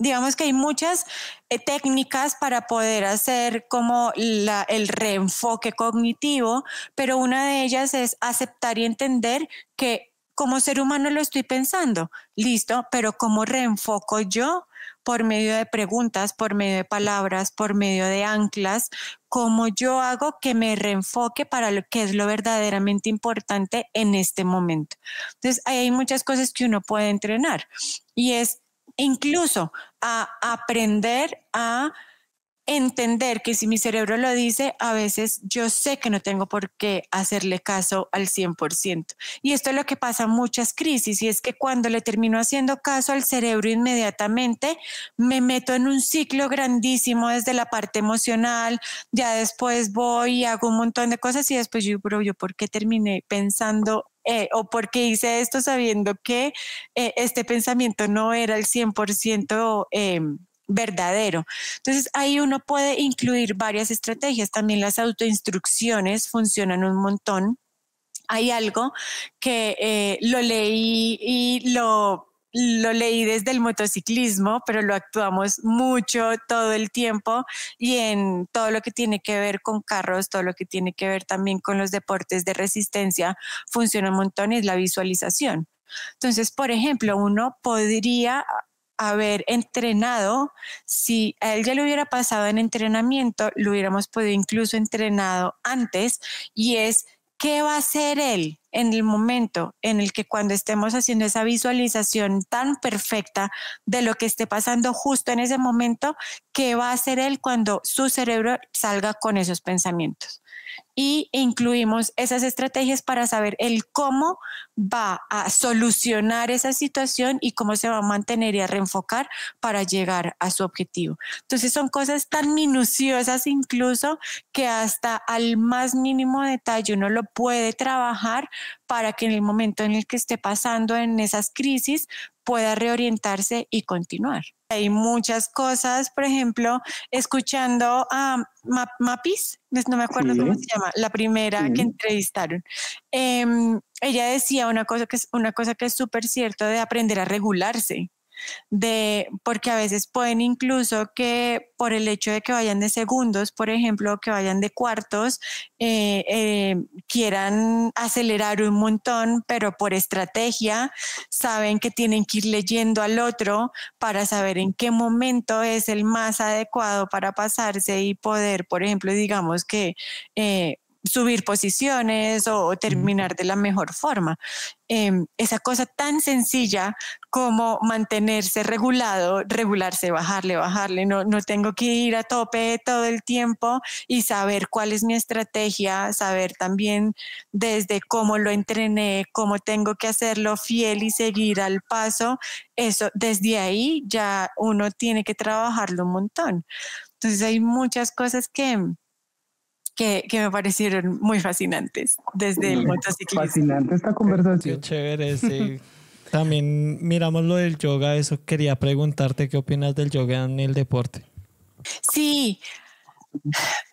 digamos que hay muchas eh, técnicas para poder hacer como el reenfoque cognitivo, pero una de ellas es aceptar y entender que como ser humano lo estoy pensando, listo, pero ¿cómo reenfoco yo por medio de preguntas, por medio de palabras, por medio de anclas, como yo hago que me reenfoque para lo que es lo verdaderamente importante en este momento. Entonces, hay muchas cosas que uno puede entrenar y es incluso a aprender a entender que si mi cerebro lo dice, a veces yo sé que no tengo por qué hacerle caso al 100%. Y esto es lo que pasa en muchas crisis y es que cuando le termino haciendo caso al cerebro inmediatamente, me meto en un ciclo grandísimo desde la parte emocional, ya después voy y hago un montón de cosas y después yo, pero yo, ¿por qué terminé pensando eh, ¿O por qué hice esto sabiendo que eh, este pensamiento no era el 100% eh, em, verdadero. Entonces ahí uno puede incluir varias estrategias. También las autoinstrucciones funcionan un montón. Hay algo que eh, lo leí y lo lo leí desde el motociclismo, pero lo actuamos mucho todo el tiempo y en todo lo que tiene que ver con carros, todo lo que tiene que ver también con los deportes de resistencia, funciona un montón, es la visualización. Entonces, por ejemplo, uno podría haber entrenado, si a él ya le hubiera pasado en entrenamiento, lo hubiéramos podido incluso entrenado antes y es qué va a hacer él en el momento en el que cuando estemos haciendo esa visualización tan perfecta de lo que esté pasando justo en ese momento, qué va a hacer él cuando su cerebro salga con esos pensamientos y incluimos esas estrategias para saber el cómo va a solucionar esa situación y cómo se va a mantener y a reenfocar para llegar a su objetivo. Entonces son cosas tan minuciosas incluso que hasta al más mínimo detalle uno lo puede trabajar para que en el momento en el que esté pasando en esas crisis pueda reorientarse y continuar. Hay muchas cosas, por ejemplo, escuchando a Mapis, no me acuerdo cómo se llama la primera que entrevistaron. Em, ella decía una cosa que es una cosa que es súper cierta de aprender a regularse de, porque a veces pueden incluso que por el hecho de que vayan de segundos, por ejemplo, que vayan de cuartos, eh, eh, quieran acelerar un montón, pero por estrategia saben que tienen que ir leyendo al otro para saber en qué momento es el más adecuado para pasarse y poder, por ejemplo, digamos que eh, subir posiciones o, terminar de la mejor forma. Em, esa cosa tan sencilla como mantenerse regulado, regularse, bajarle, bajarle, no, no tengo que ir a tope todo el tiempo y saber cuál es mi estrategia, saber también desde cómo lo entrené, cómo tengo que hacerlo fiel y seguir al paso, eso desde ahí ya uno tiene que trabajarlo un montón. Entonces hay muchas cosas que, que, me parecieron muy fascinantes desde el mm. motociclismo. Fascinante esta conversación. Qué chévere, [LAUGHS] sí. También miramos lo del yoga, eso quería preguntarte qué opinas del yoga en el deporte. Sí,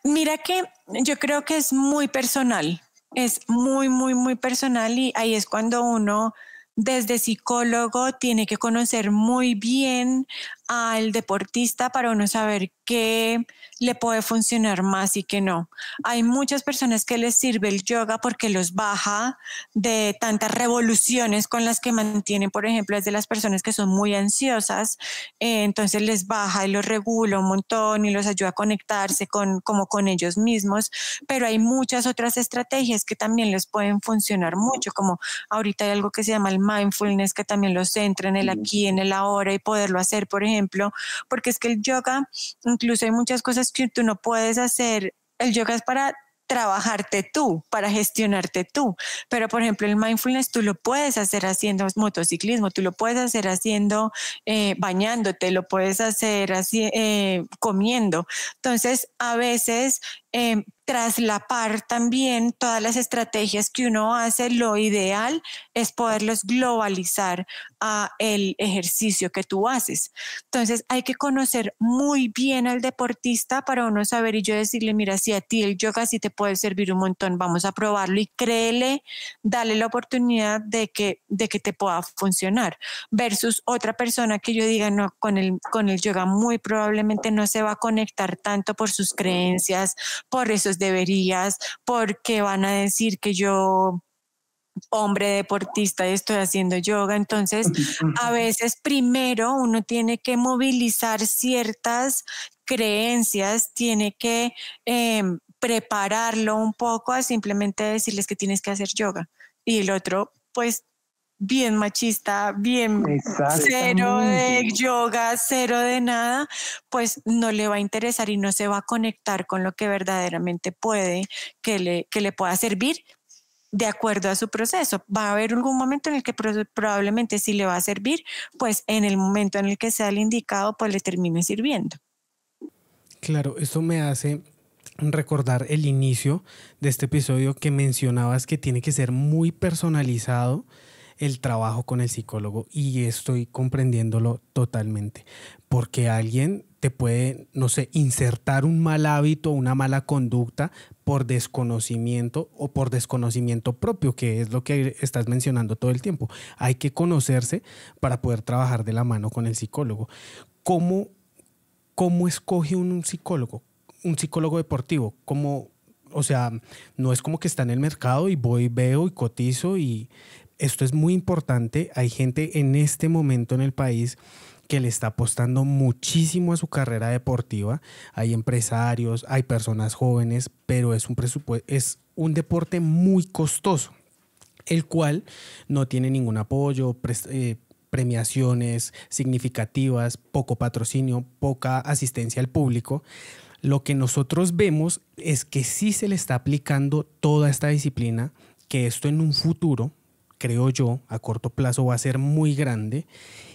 mira que yo creo que es muy personal, es muy, muy, muy personal y ahí es cuando uno desde psicólogo tiene que conocer muy bien al deportista para uno saber qué le puede funcionar más y qué no. Hay muchas personas que les sirve el yoga porque los baja de tantas revoluciones con las que mantienen, por ejemplo, es de las personas que son muy ansiosas, eh, entonces les baja y los regula un montón y los ayuda a conectarse con, como con ellos mismos, pero hay muchas otras estrategias que también les pueden funcionar mucho, como ahorita hay algo que se llama el mindfulness, que también los centra en el aquí, en el ahora y poderlo hacer, por ejemplo, porque es que el yoga, incluso hay muchas cosas que tú no puedes hacer. El yoga es para trabajarte tú, para gestionarte tú. Pero, por ejemplo, el mindfulness tú lo puedes hacer haciendo motociclismo, tú lo puedes hacer haciendo eh, bañándote, lo puedes hacer así, eh, comiendo. Entonces, a veces em, traslapar también todas las estrategias que uno hace, lo ideal es poderlos globalizar a el ejercicio que tú haces. Entonces, hay que conocer muy bien al deportista para uno saber y yo decirle, mira, si a ti el yoga sí te puede servir un montón, vamos a probarlo y créele, dale la oportunidad de que de que te pueda funcionar versus otra persona que yo diga, no, con el con el yoga muy probablemente no se va a conectar tanto por sus creencias, por esos pues deberías, porque van a decir que yo hombre deportista estoy haciendo yoga. Entonces, a veces primero uno tiene que movilizar ciertas creencias, tiene que em, prepararlo un poco a simplemente decirles que tienes que hacer yoga. Y el otro, pues bien machista, bien cero de yoga, cero de nada, pues no le va a interesar y no se va a conectar con lo que verdaderamente puede, que le, que le pueda servir de acuerdo a su proceso. Va a haber algún momento en el que probablemente si le va a servir, pues en el momento en el que sea el indicado, pues le termine sirviendo. Claro, eso me hace recordar el inicio de este episodio que mencionabas que tiene que ser muy personalizado el trabajo con el psicólogo y estoy comprendiéndolo totalmente, porque alguien te puede, no sé, insertar un mal hábito, una mala conducta por desconocimiento o por desconocimiento propio, que es lo que estás mencionando todo el tiempo. Hay que conocerse para poder trabajar de la mano con el psicólogo. ¿Cómo, cómo escoge un, psicólogo? Un psicólogo deportivo, ¿cómo, o sea, no es como que está en el mercado y voy, veo y cotizo y, esto es muy importante. Hay gente en este momento en el país que le está apostando muchísimo a su carrera deportiva. Hay empresarios, hay personas jóvenes, pero es un, es un deporte muy costoso, el cual no tiene ningún apoyo, eh, premiaciones significativas, poco patrocinio, poca asistencia al público. Lo que nosotros vemos es que sí se le está aplicando toda esta disciplina, que esto en un futuro creo yo, a corto plazo va a ser muy grande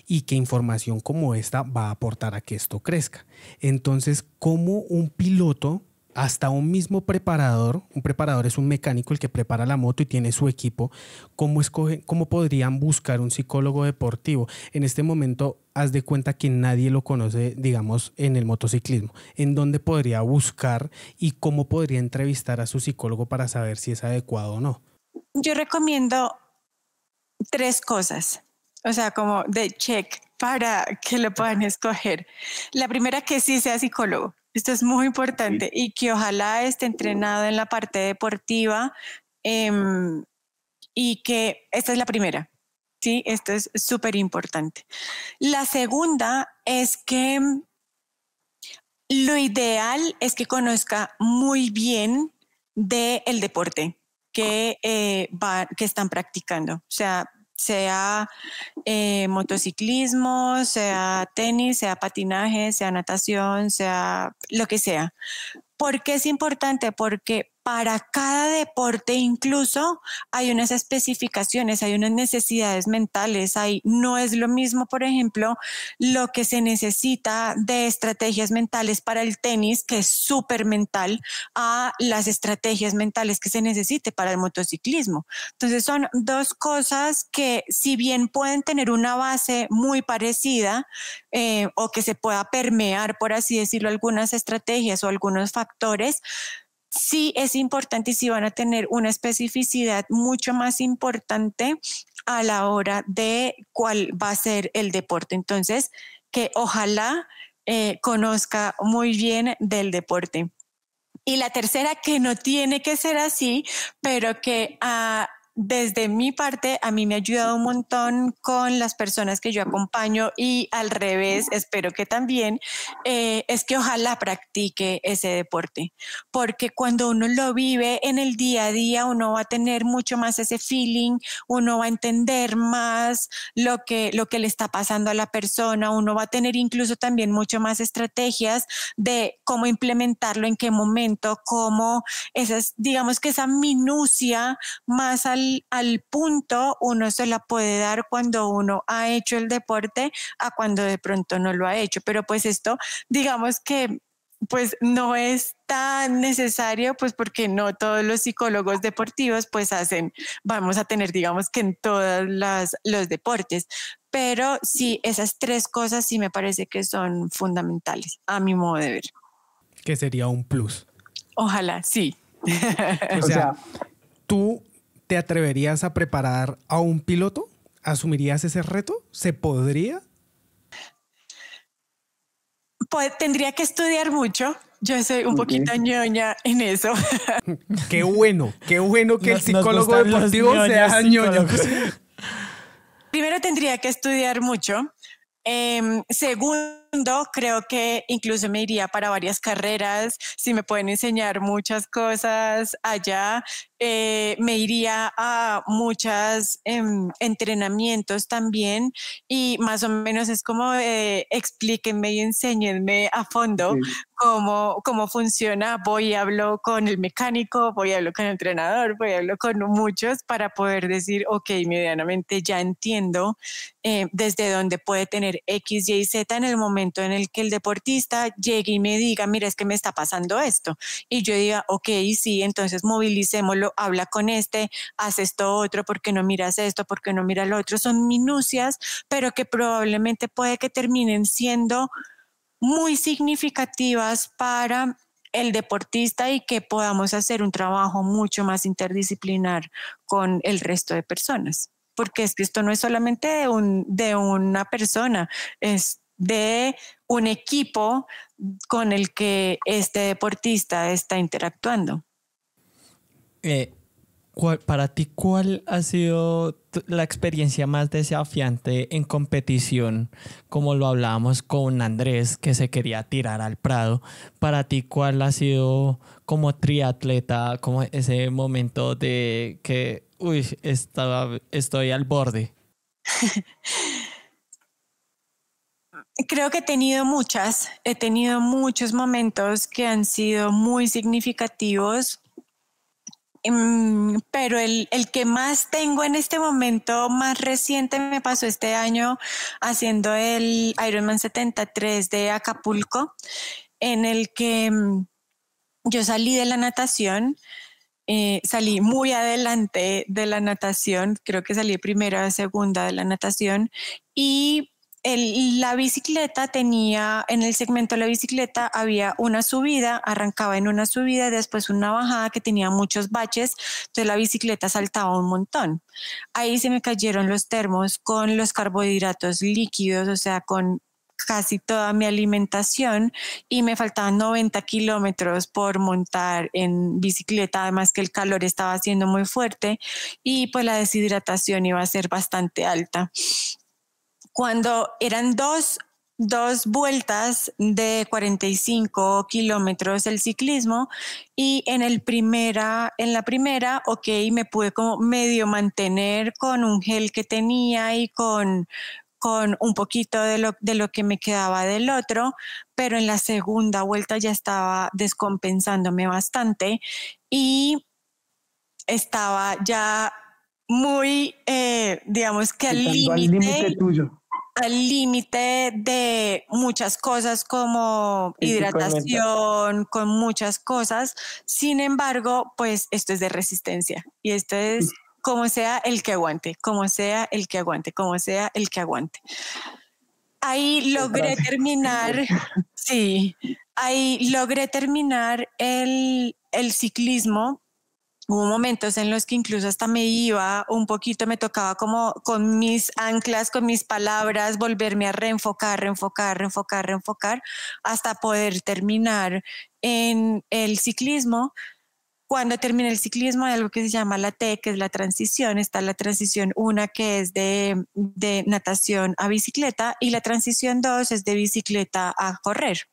y que información como esta va a aportar a que esto crezca. Entonces, ¿cómo un piloto, hasta un mismo preparador, un preparador es un mecánico el que prepara la moto y tiene su equipo, ¿cómo, escoge, cómo podrían buscar un psicólogo deportivo? En este momento, haz de cuenta que nadie lo conoce, digamos, en el motociclismo. ¿En dónde podría buscar y cómo podría entrevistar a su psicólogo para saber si es adecuado o no? Yo recomiendo tres cosas, o sea, como de check para que lo puedan escoger. La primera, que sí sea psicólogo. Esto es muy importante y que ojalá esté entrenado en la parte deportiva em, y que esta es la primera. Sí, esto es súper importante. La segunda es que mm, lo ideal es que conozca muy bien del deporte. Eh, que, están practicando. O sea, sea eh, motociclismo, sea tenis, sea patinaje, sea natación, sea lo que sea. ¿Por qué es importante? Porque para cada deporte incluso hay unas especificaciones, hay unas necesidades mentales, no es lo mismo, por ejemplo, lo que se necesita de estrategias mentales para el tenis, que es súper mental, a las estrategias mentales que se necesite para el motociclismo. Entonces son dos cosas que si bien pueden tener una base muy parecida eh, o que se pueda permear, por así decirlo, algunas estrategias o algunos factores, sí es importante y sí van a tener una especificidad mucho más importante a la hora de cuál va a ser el deporte. Entonces, que ojalá eh, conozca muy bien del deporte. Y la tercera, que no tiene que ser así, pero que... Ah, desde mi parte, a mí me ha ayudado un montón con las personas que yo acompaño y al revés, espero que también, eh, es que ojalá practique ese deporte, porque cuando uno lo vive en el día a día, uno va a tener mucho más ese feeling, uno va a entender más lo que, lo que le está pasando a la persona, uno va a tener incluso también mucho más estrategias de cómo implementarlo, en qué momento, cómo esas, digamos que esa minucia más al al, punto uno se la puede dar cuando uno ha hecho el deporte a cuando de pronto no lo ha hecho. Pero pues esto, digamos que pues no es tan necesario, pues porque no todos los psicólogos deportivos pues hacen, vamos a tener, digamos que en todos los deportes, pero sí, esas tres cosas sí me parece que son fundamentales a mi modo de ver. Que sería un plus. Ojalá, sí. o sea, tú ¿Te atreverías a preparar a un piloto? ¿Asumirías ese reto? ¿Se podría? Pues, tendría que estudiar mucho. Yo soy un poquito ñoña en eso. [LAUGHS] Qué bueno, qué bueno que el psicólogo deportivo sea ñoño. [LAUGHS] Primero tendría que estudiar mucho. Em, segundo, creo que incluso me iría para varias carreras, si me pueden enseñar muchas cosas allá, eh, me iría a muchos em, entrenamientos también y más o menos es como eh, explíquenme y enséñenme a fondo cómo, funciona, voy y hablo con el mecánico, voy y hablo con el entrenador, voy y hablo con muchos para poder decir, ok, medianamente ya entiendo eh, desde dónde puede tener X, Y, Z en el momento en el que el deportista llegue y me diga, mira, es que me está pasando esto. Y yo diga, ok, sí, entonces movilicémoslo, habla con este, haz esto otro, porque no miras esto, porque no miras lo otro. Son minucias, pero que probablemente puede que terminen siendo muy significativas para el deportista y que podamos hacer un trabajo mucho más interdisciplinar con el resto de personas. Porque es que esto no es solamente de, un, de una persona, es de un equipo con el que este deportista está interactuando. Eh, para ti, ¿cuál ha sido la experiencia más desafiante en competición? Como lo hablábamos con Andrés, que se quería tirar al Prado. Para ti, ¿cuál ha sido como triatleta, como ese momento de que, uy, estaba, estoy al borde? [LAUGHS] Creo que he tenido muchas, he tenido muchos momentos que han sido muy significativos, em, pero el, que más tengo en este momento, más reciente, me pasó este año haciendo el Ironman 73 de Acapulco, en el que em, yo salí de la natación. Eh, salí muy adelante de la natación, creo que salí primera, o segunda de la natación y la bicicleta tenía, en el segmento de la bicicleta había una subida, arrancaba en una subida, después una bajada que tenía muchos baches, entonces la bicicleta saltaba un montón. Ahí se me cayeron los termos con los carbohidratos líquidos, o sea, con casi toda mi alimentación y me faltaban 90 kilómetros por montar en bicicleta, además que el calor estaba siendo muy fuerte y pues la deshidratación iba a ser bastante alta cuando eran dos, vueltas de 45 kilómetros el ciclismo y en, el primera, en la primera, ok, me pude como medio mantener con un gel que tenía y con, un poquito de lo, de lo que me quedaba del otro, pero en la segunda vuelta ya estaba descompensándome bastante y estaba ya muy, eh, digamos que al límite tuyo al límite de muchas cosas como hidratación, con muchas cosas. Sin embargo, pues esto es de resistencia y esto es mm. como sea el que aguante, como sea el que aguante, como sea el que aguante. Ahí logré terminar, sí, ahí logré terminar el, el ciclismo hubo momentos en los que incluso hasta me iba un poquito, me tocaba como con mis anclas, con mis palabras, volverme a reenfocar, reenfocar, reenfocar, reenfocar, hasta poder terminar en el ciclismo. Cuando termina el ciclismo hay algo que se llama la T, que es la transición. Está la transición 1, que es de, de natación a bicicleta, y la transición 2 es de bicicleta a correr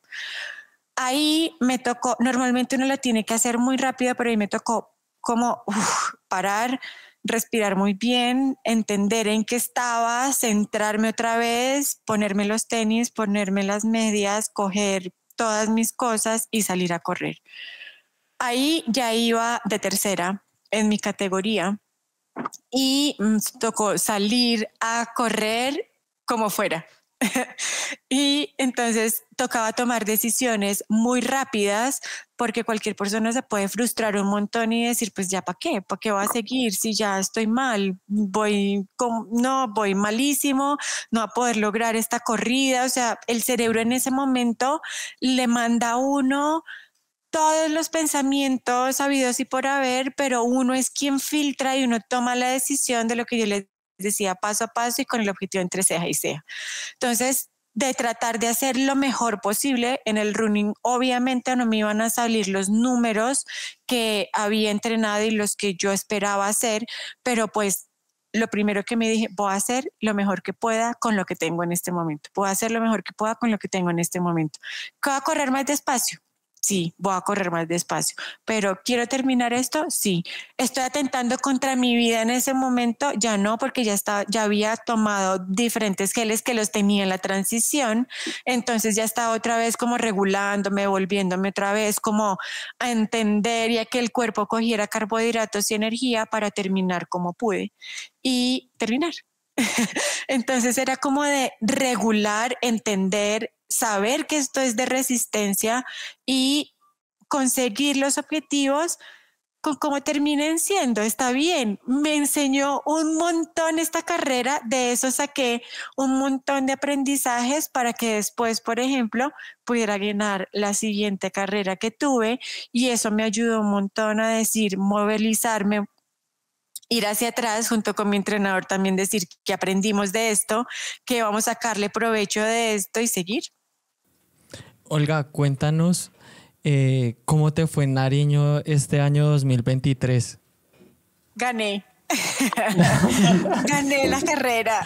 ahí me tocó, normalmente uno la tiene que hacer muy rápido, pero ahí me tocó como parar, respirar muy bien, entender en qué estaba, centrarme otra vez, ponerme los tenis, ponerme las medias, coger todas mis cosas y salir a correr. Ahí ya iba de tercera en mi categoría y mm, tocó salir a correr como fuera. [LAUGHS] y entonces tocaba tomar decisiones muy rápidas porque cualquier persona se puede frustrar un montón y decir, pues ya para qué, para qué voy a seguir si ya estoy mal, voy, con, no, voy malísimo, no a poder lograr esta corrida. O sea, el cerebro en ese momento le manda a uno todos los pensamientos sabidos y por haber, pero uno es quien filtra y uno toma la decisión de lo que yo le decía paso a paso y con el objetivo entre ceja y ceja. Entonces, de tratar de hacer lo mejor posible en el running, obviamente no me iban a salir los números que había entrenado y los que yo esperaba hacer, pero pues lo primero que me dije, voy a hacer lo mejor que pueda con lo que tengo en este momento. Voy a hacer lo mejor que pueda con lo que tengo en este momento. ¿Qué va a correr más despacio, sí, voy a correr más despacio, pero quiero terminar esto, sí. Estoy atentando contra mi vida en ese momento, ya no, porque ya estaba, ya había tomado diferentes geles que los tenía en la transición, entonces ya estaba otra vez como regulándome, volviéndome otra vez como a entender y que el cuerpo cogiera carbohidratos y energía para terminar como pude y terminar. [LAUGHS] entonces era como de regular, entender saber que esto es de resistencia y conseguir los objetivos con cómo terminen siendo, está bien. Me enseñó un montón esta carrera, de eso saqué un montón de aprendizajes para que después, por ejemplo, pudiera ganar la siguiente carrera que tuve y eso me ayudó un montón a decir, movilizarme, ir hacia atrás junto con mi entrenador también decir que aprendimos de esto, que vamos a sacarle provecho de esto y seguir. Olga, cuéntanos eh, cómo te fue en Nariño este año 2023. Gané. [LAUGHS] Gané la carrera.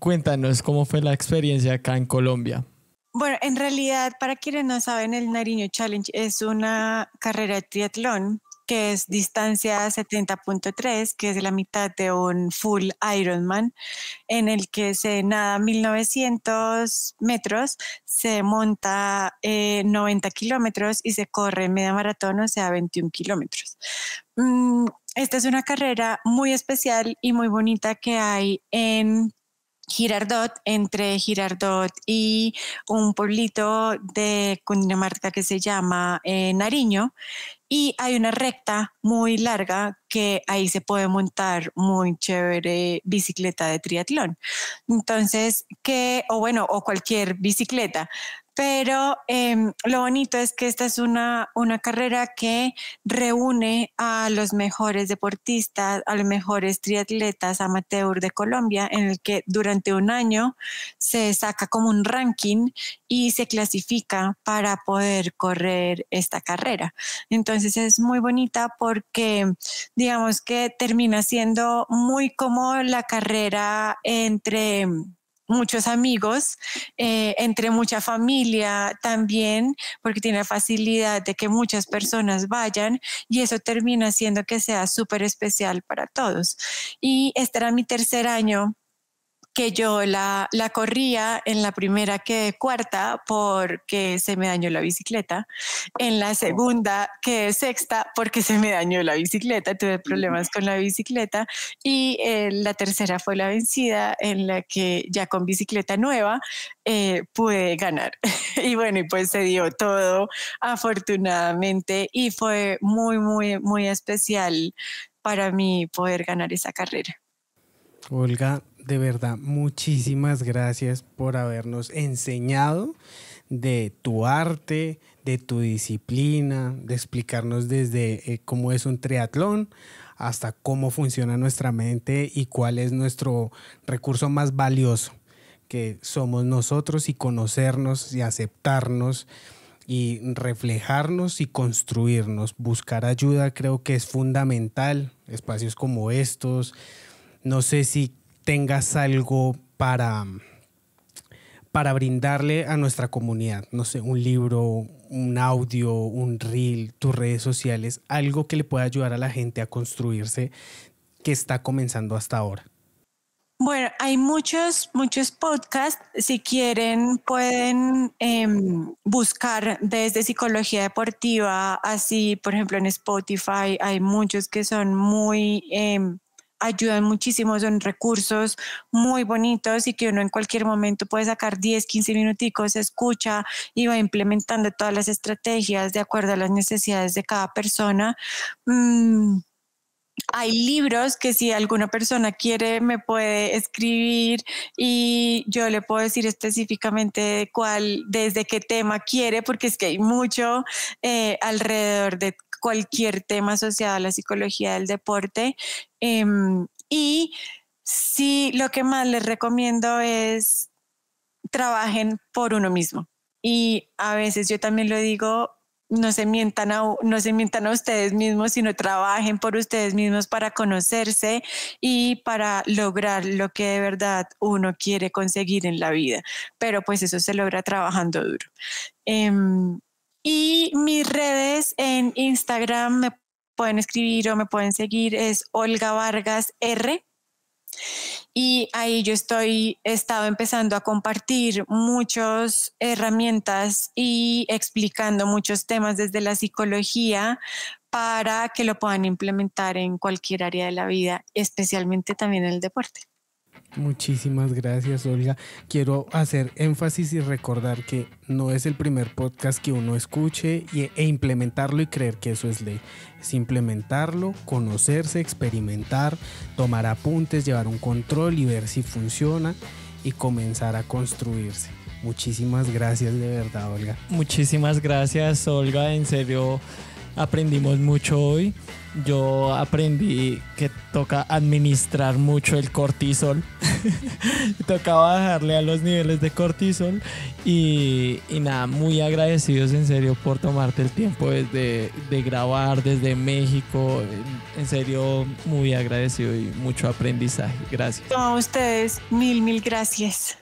cuéntanos cómo fue la experiencia acá en Colombia. Bueno, en realidad, para quienes no saben, el Nariño Challenge es una carrera de triatlón que es distancia 70.3, que es la mitad de un full Ironman, en el que se nada 1900 metros, se monta 90 eh, kilómetros y se corre media maratón, o sea, 21 kilómetros. Mm, esta es una carrera muy especial y muy bonita que hay en Girardot, entre Girardot y un pueblito de Cundinamarca que se llama eh, Nariño. Y hay una recta muy larga que ahí se puede montar muy chévere bicicleta de triatlón. Entonces, que, o bueno, o cualquier bicicleta, pero em, lo bonito es que esta es una, una carrera que reúne a los mejores deportistas, a los mejores triatletas amateur de Colombia, en el que durante un año se saca como un ranking y se clasifica para poder correr esta carrera. Entonces es muy bonita porque digamos que termina siendo muy como la carrera entre muchos amigos, eh, entre mucha familia también, porque tiene la facilidad de que muchas personas vayan y eso termina haciendo que sea súper especial para todos. Y este era mi tercer año que yo la, la corría en la primera que cuarta porque se me dañó la bicicleta, en la oh. segunda que sexta porque se me dañó la bicicleta, tuve problemas mm. con la bicicleta y eh, la tercera fue la vencida en la que ya con bicicleta nueva eh, pude ganar. [LAUGHS] y bueno, y pues se dio todo afortunadamente y fue muy, muy, muy especial para mí poder ganar esa carrera. Olga, de verdad, muchísimas gracias por habernos enseñado de tu arte, de tu disciplina, de explicarnos desde eh, cómo es un triatlón hasta cómo funciona nuestra mente y cuál es nuestro recurso más valioso, que somos nosotros y conocernos y aceptarnos y reflejarnos y construirnos. Buscar ayuda creo que es fundamental, espacios como estos. No sé si tengas algo para, para brindarle a nuestra comunidad, no sé, un libro, un audio, un reel, tus redes sociales, algo que le pueda ayudar a la gente a construirse que está comenzando hasta ahora. Bueno, hay muchos, muchos podcasts. Si quieren, pueden em, buscar desde psicología deportiva, así, por ejemplo, en Spotify hay muchos que son muy em, ayudan muchísimo, son recursos muy bonitos y que uno en cualquier momento puede sacar 10, 15 minuticos, escucha y va implementando todas las estrategias de acuerdo a las necesidades de cada persona. Mm, hay libros que si alguna persona quiere me puede escribir y yo le puedo decir específicamente cuál, desde qué tema quiere, porque es que hay mucho eh, alrededor de cualquier tema asociado a la psicología del deporte. Em, y sí, lo que más les recomiendo es trabajen por uno mismo. Y a veces yo también lo digo, no se mientan a, no se mientan ustedes mismos, sino trabajen por ustedes mismos para conocerse y para lograr lo que de verdad uno quiere conseguir en la vida. Pero pues eso se logra trabajando duro. Em, y mis redes en Instagram me pueden escribir o me pueden seguir es Olga Vargas R. Y ahí yo estoy, he estado empezando a compartir muchas herramientas y explicando muchos temas desde la psicología para que lo puedan implementar en cualquier área de la vida, especialmente también en el deporte. Muchísimas gracias, Olga. Quiero hacer énfasis y recordar que no es el primer podcast que uno escuche y, e implementarlo y creer que eso es ley. Es implementarlo, conocerse, experimentar, tomar apuntes, llevar un control y ver si funciona y comenzar a construirse. Muchísimas gracias de verdad, Olga. Muchísimas gracias, Olga. En serio, aprendimos mucho hoy yo aprendí que toca administrar mucho el cortisol. [LAUGHS] toca bajarle a los niveles de cortisol. Y, nada, muy agradecidos en serio por tomarte el tiempo desde, de grabar desde México. En serio, muy agradecido y mucho aprendizaje. Gracias. a ustedes, mil, mil gracias.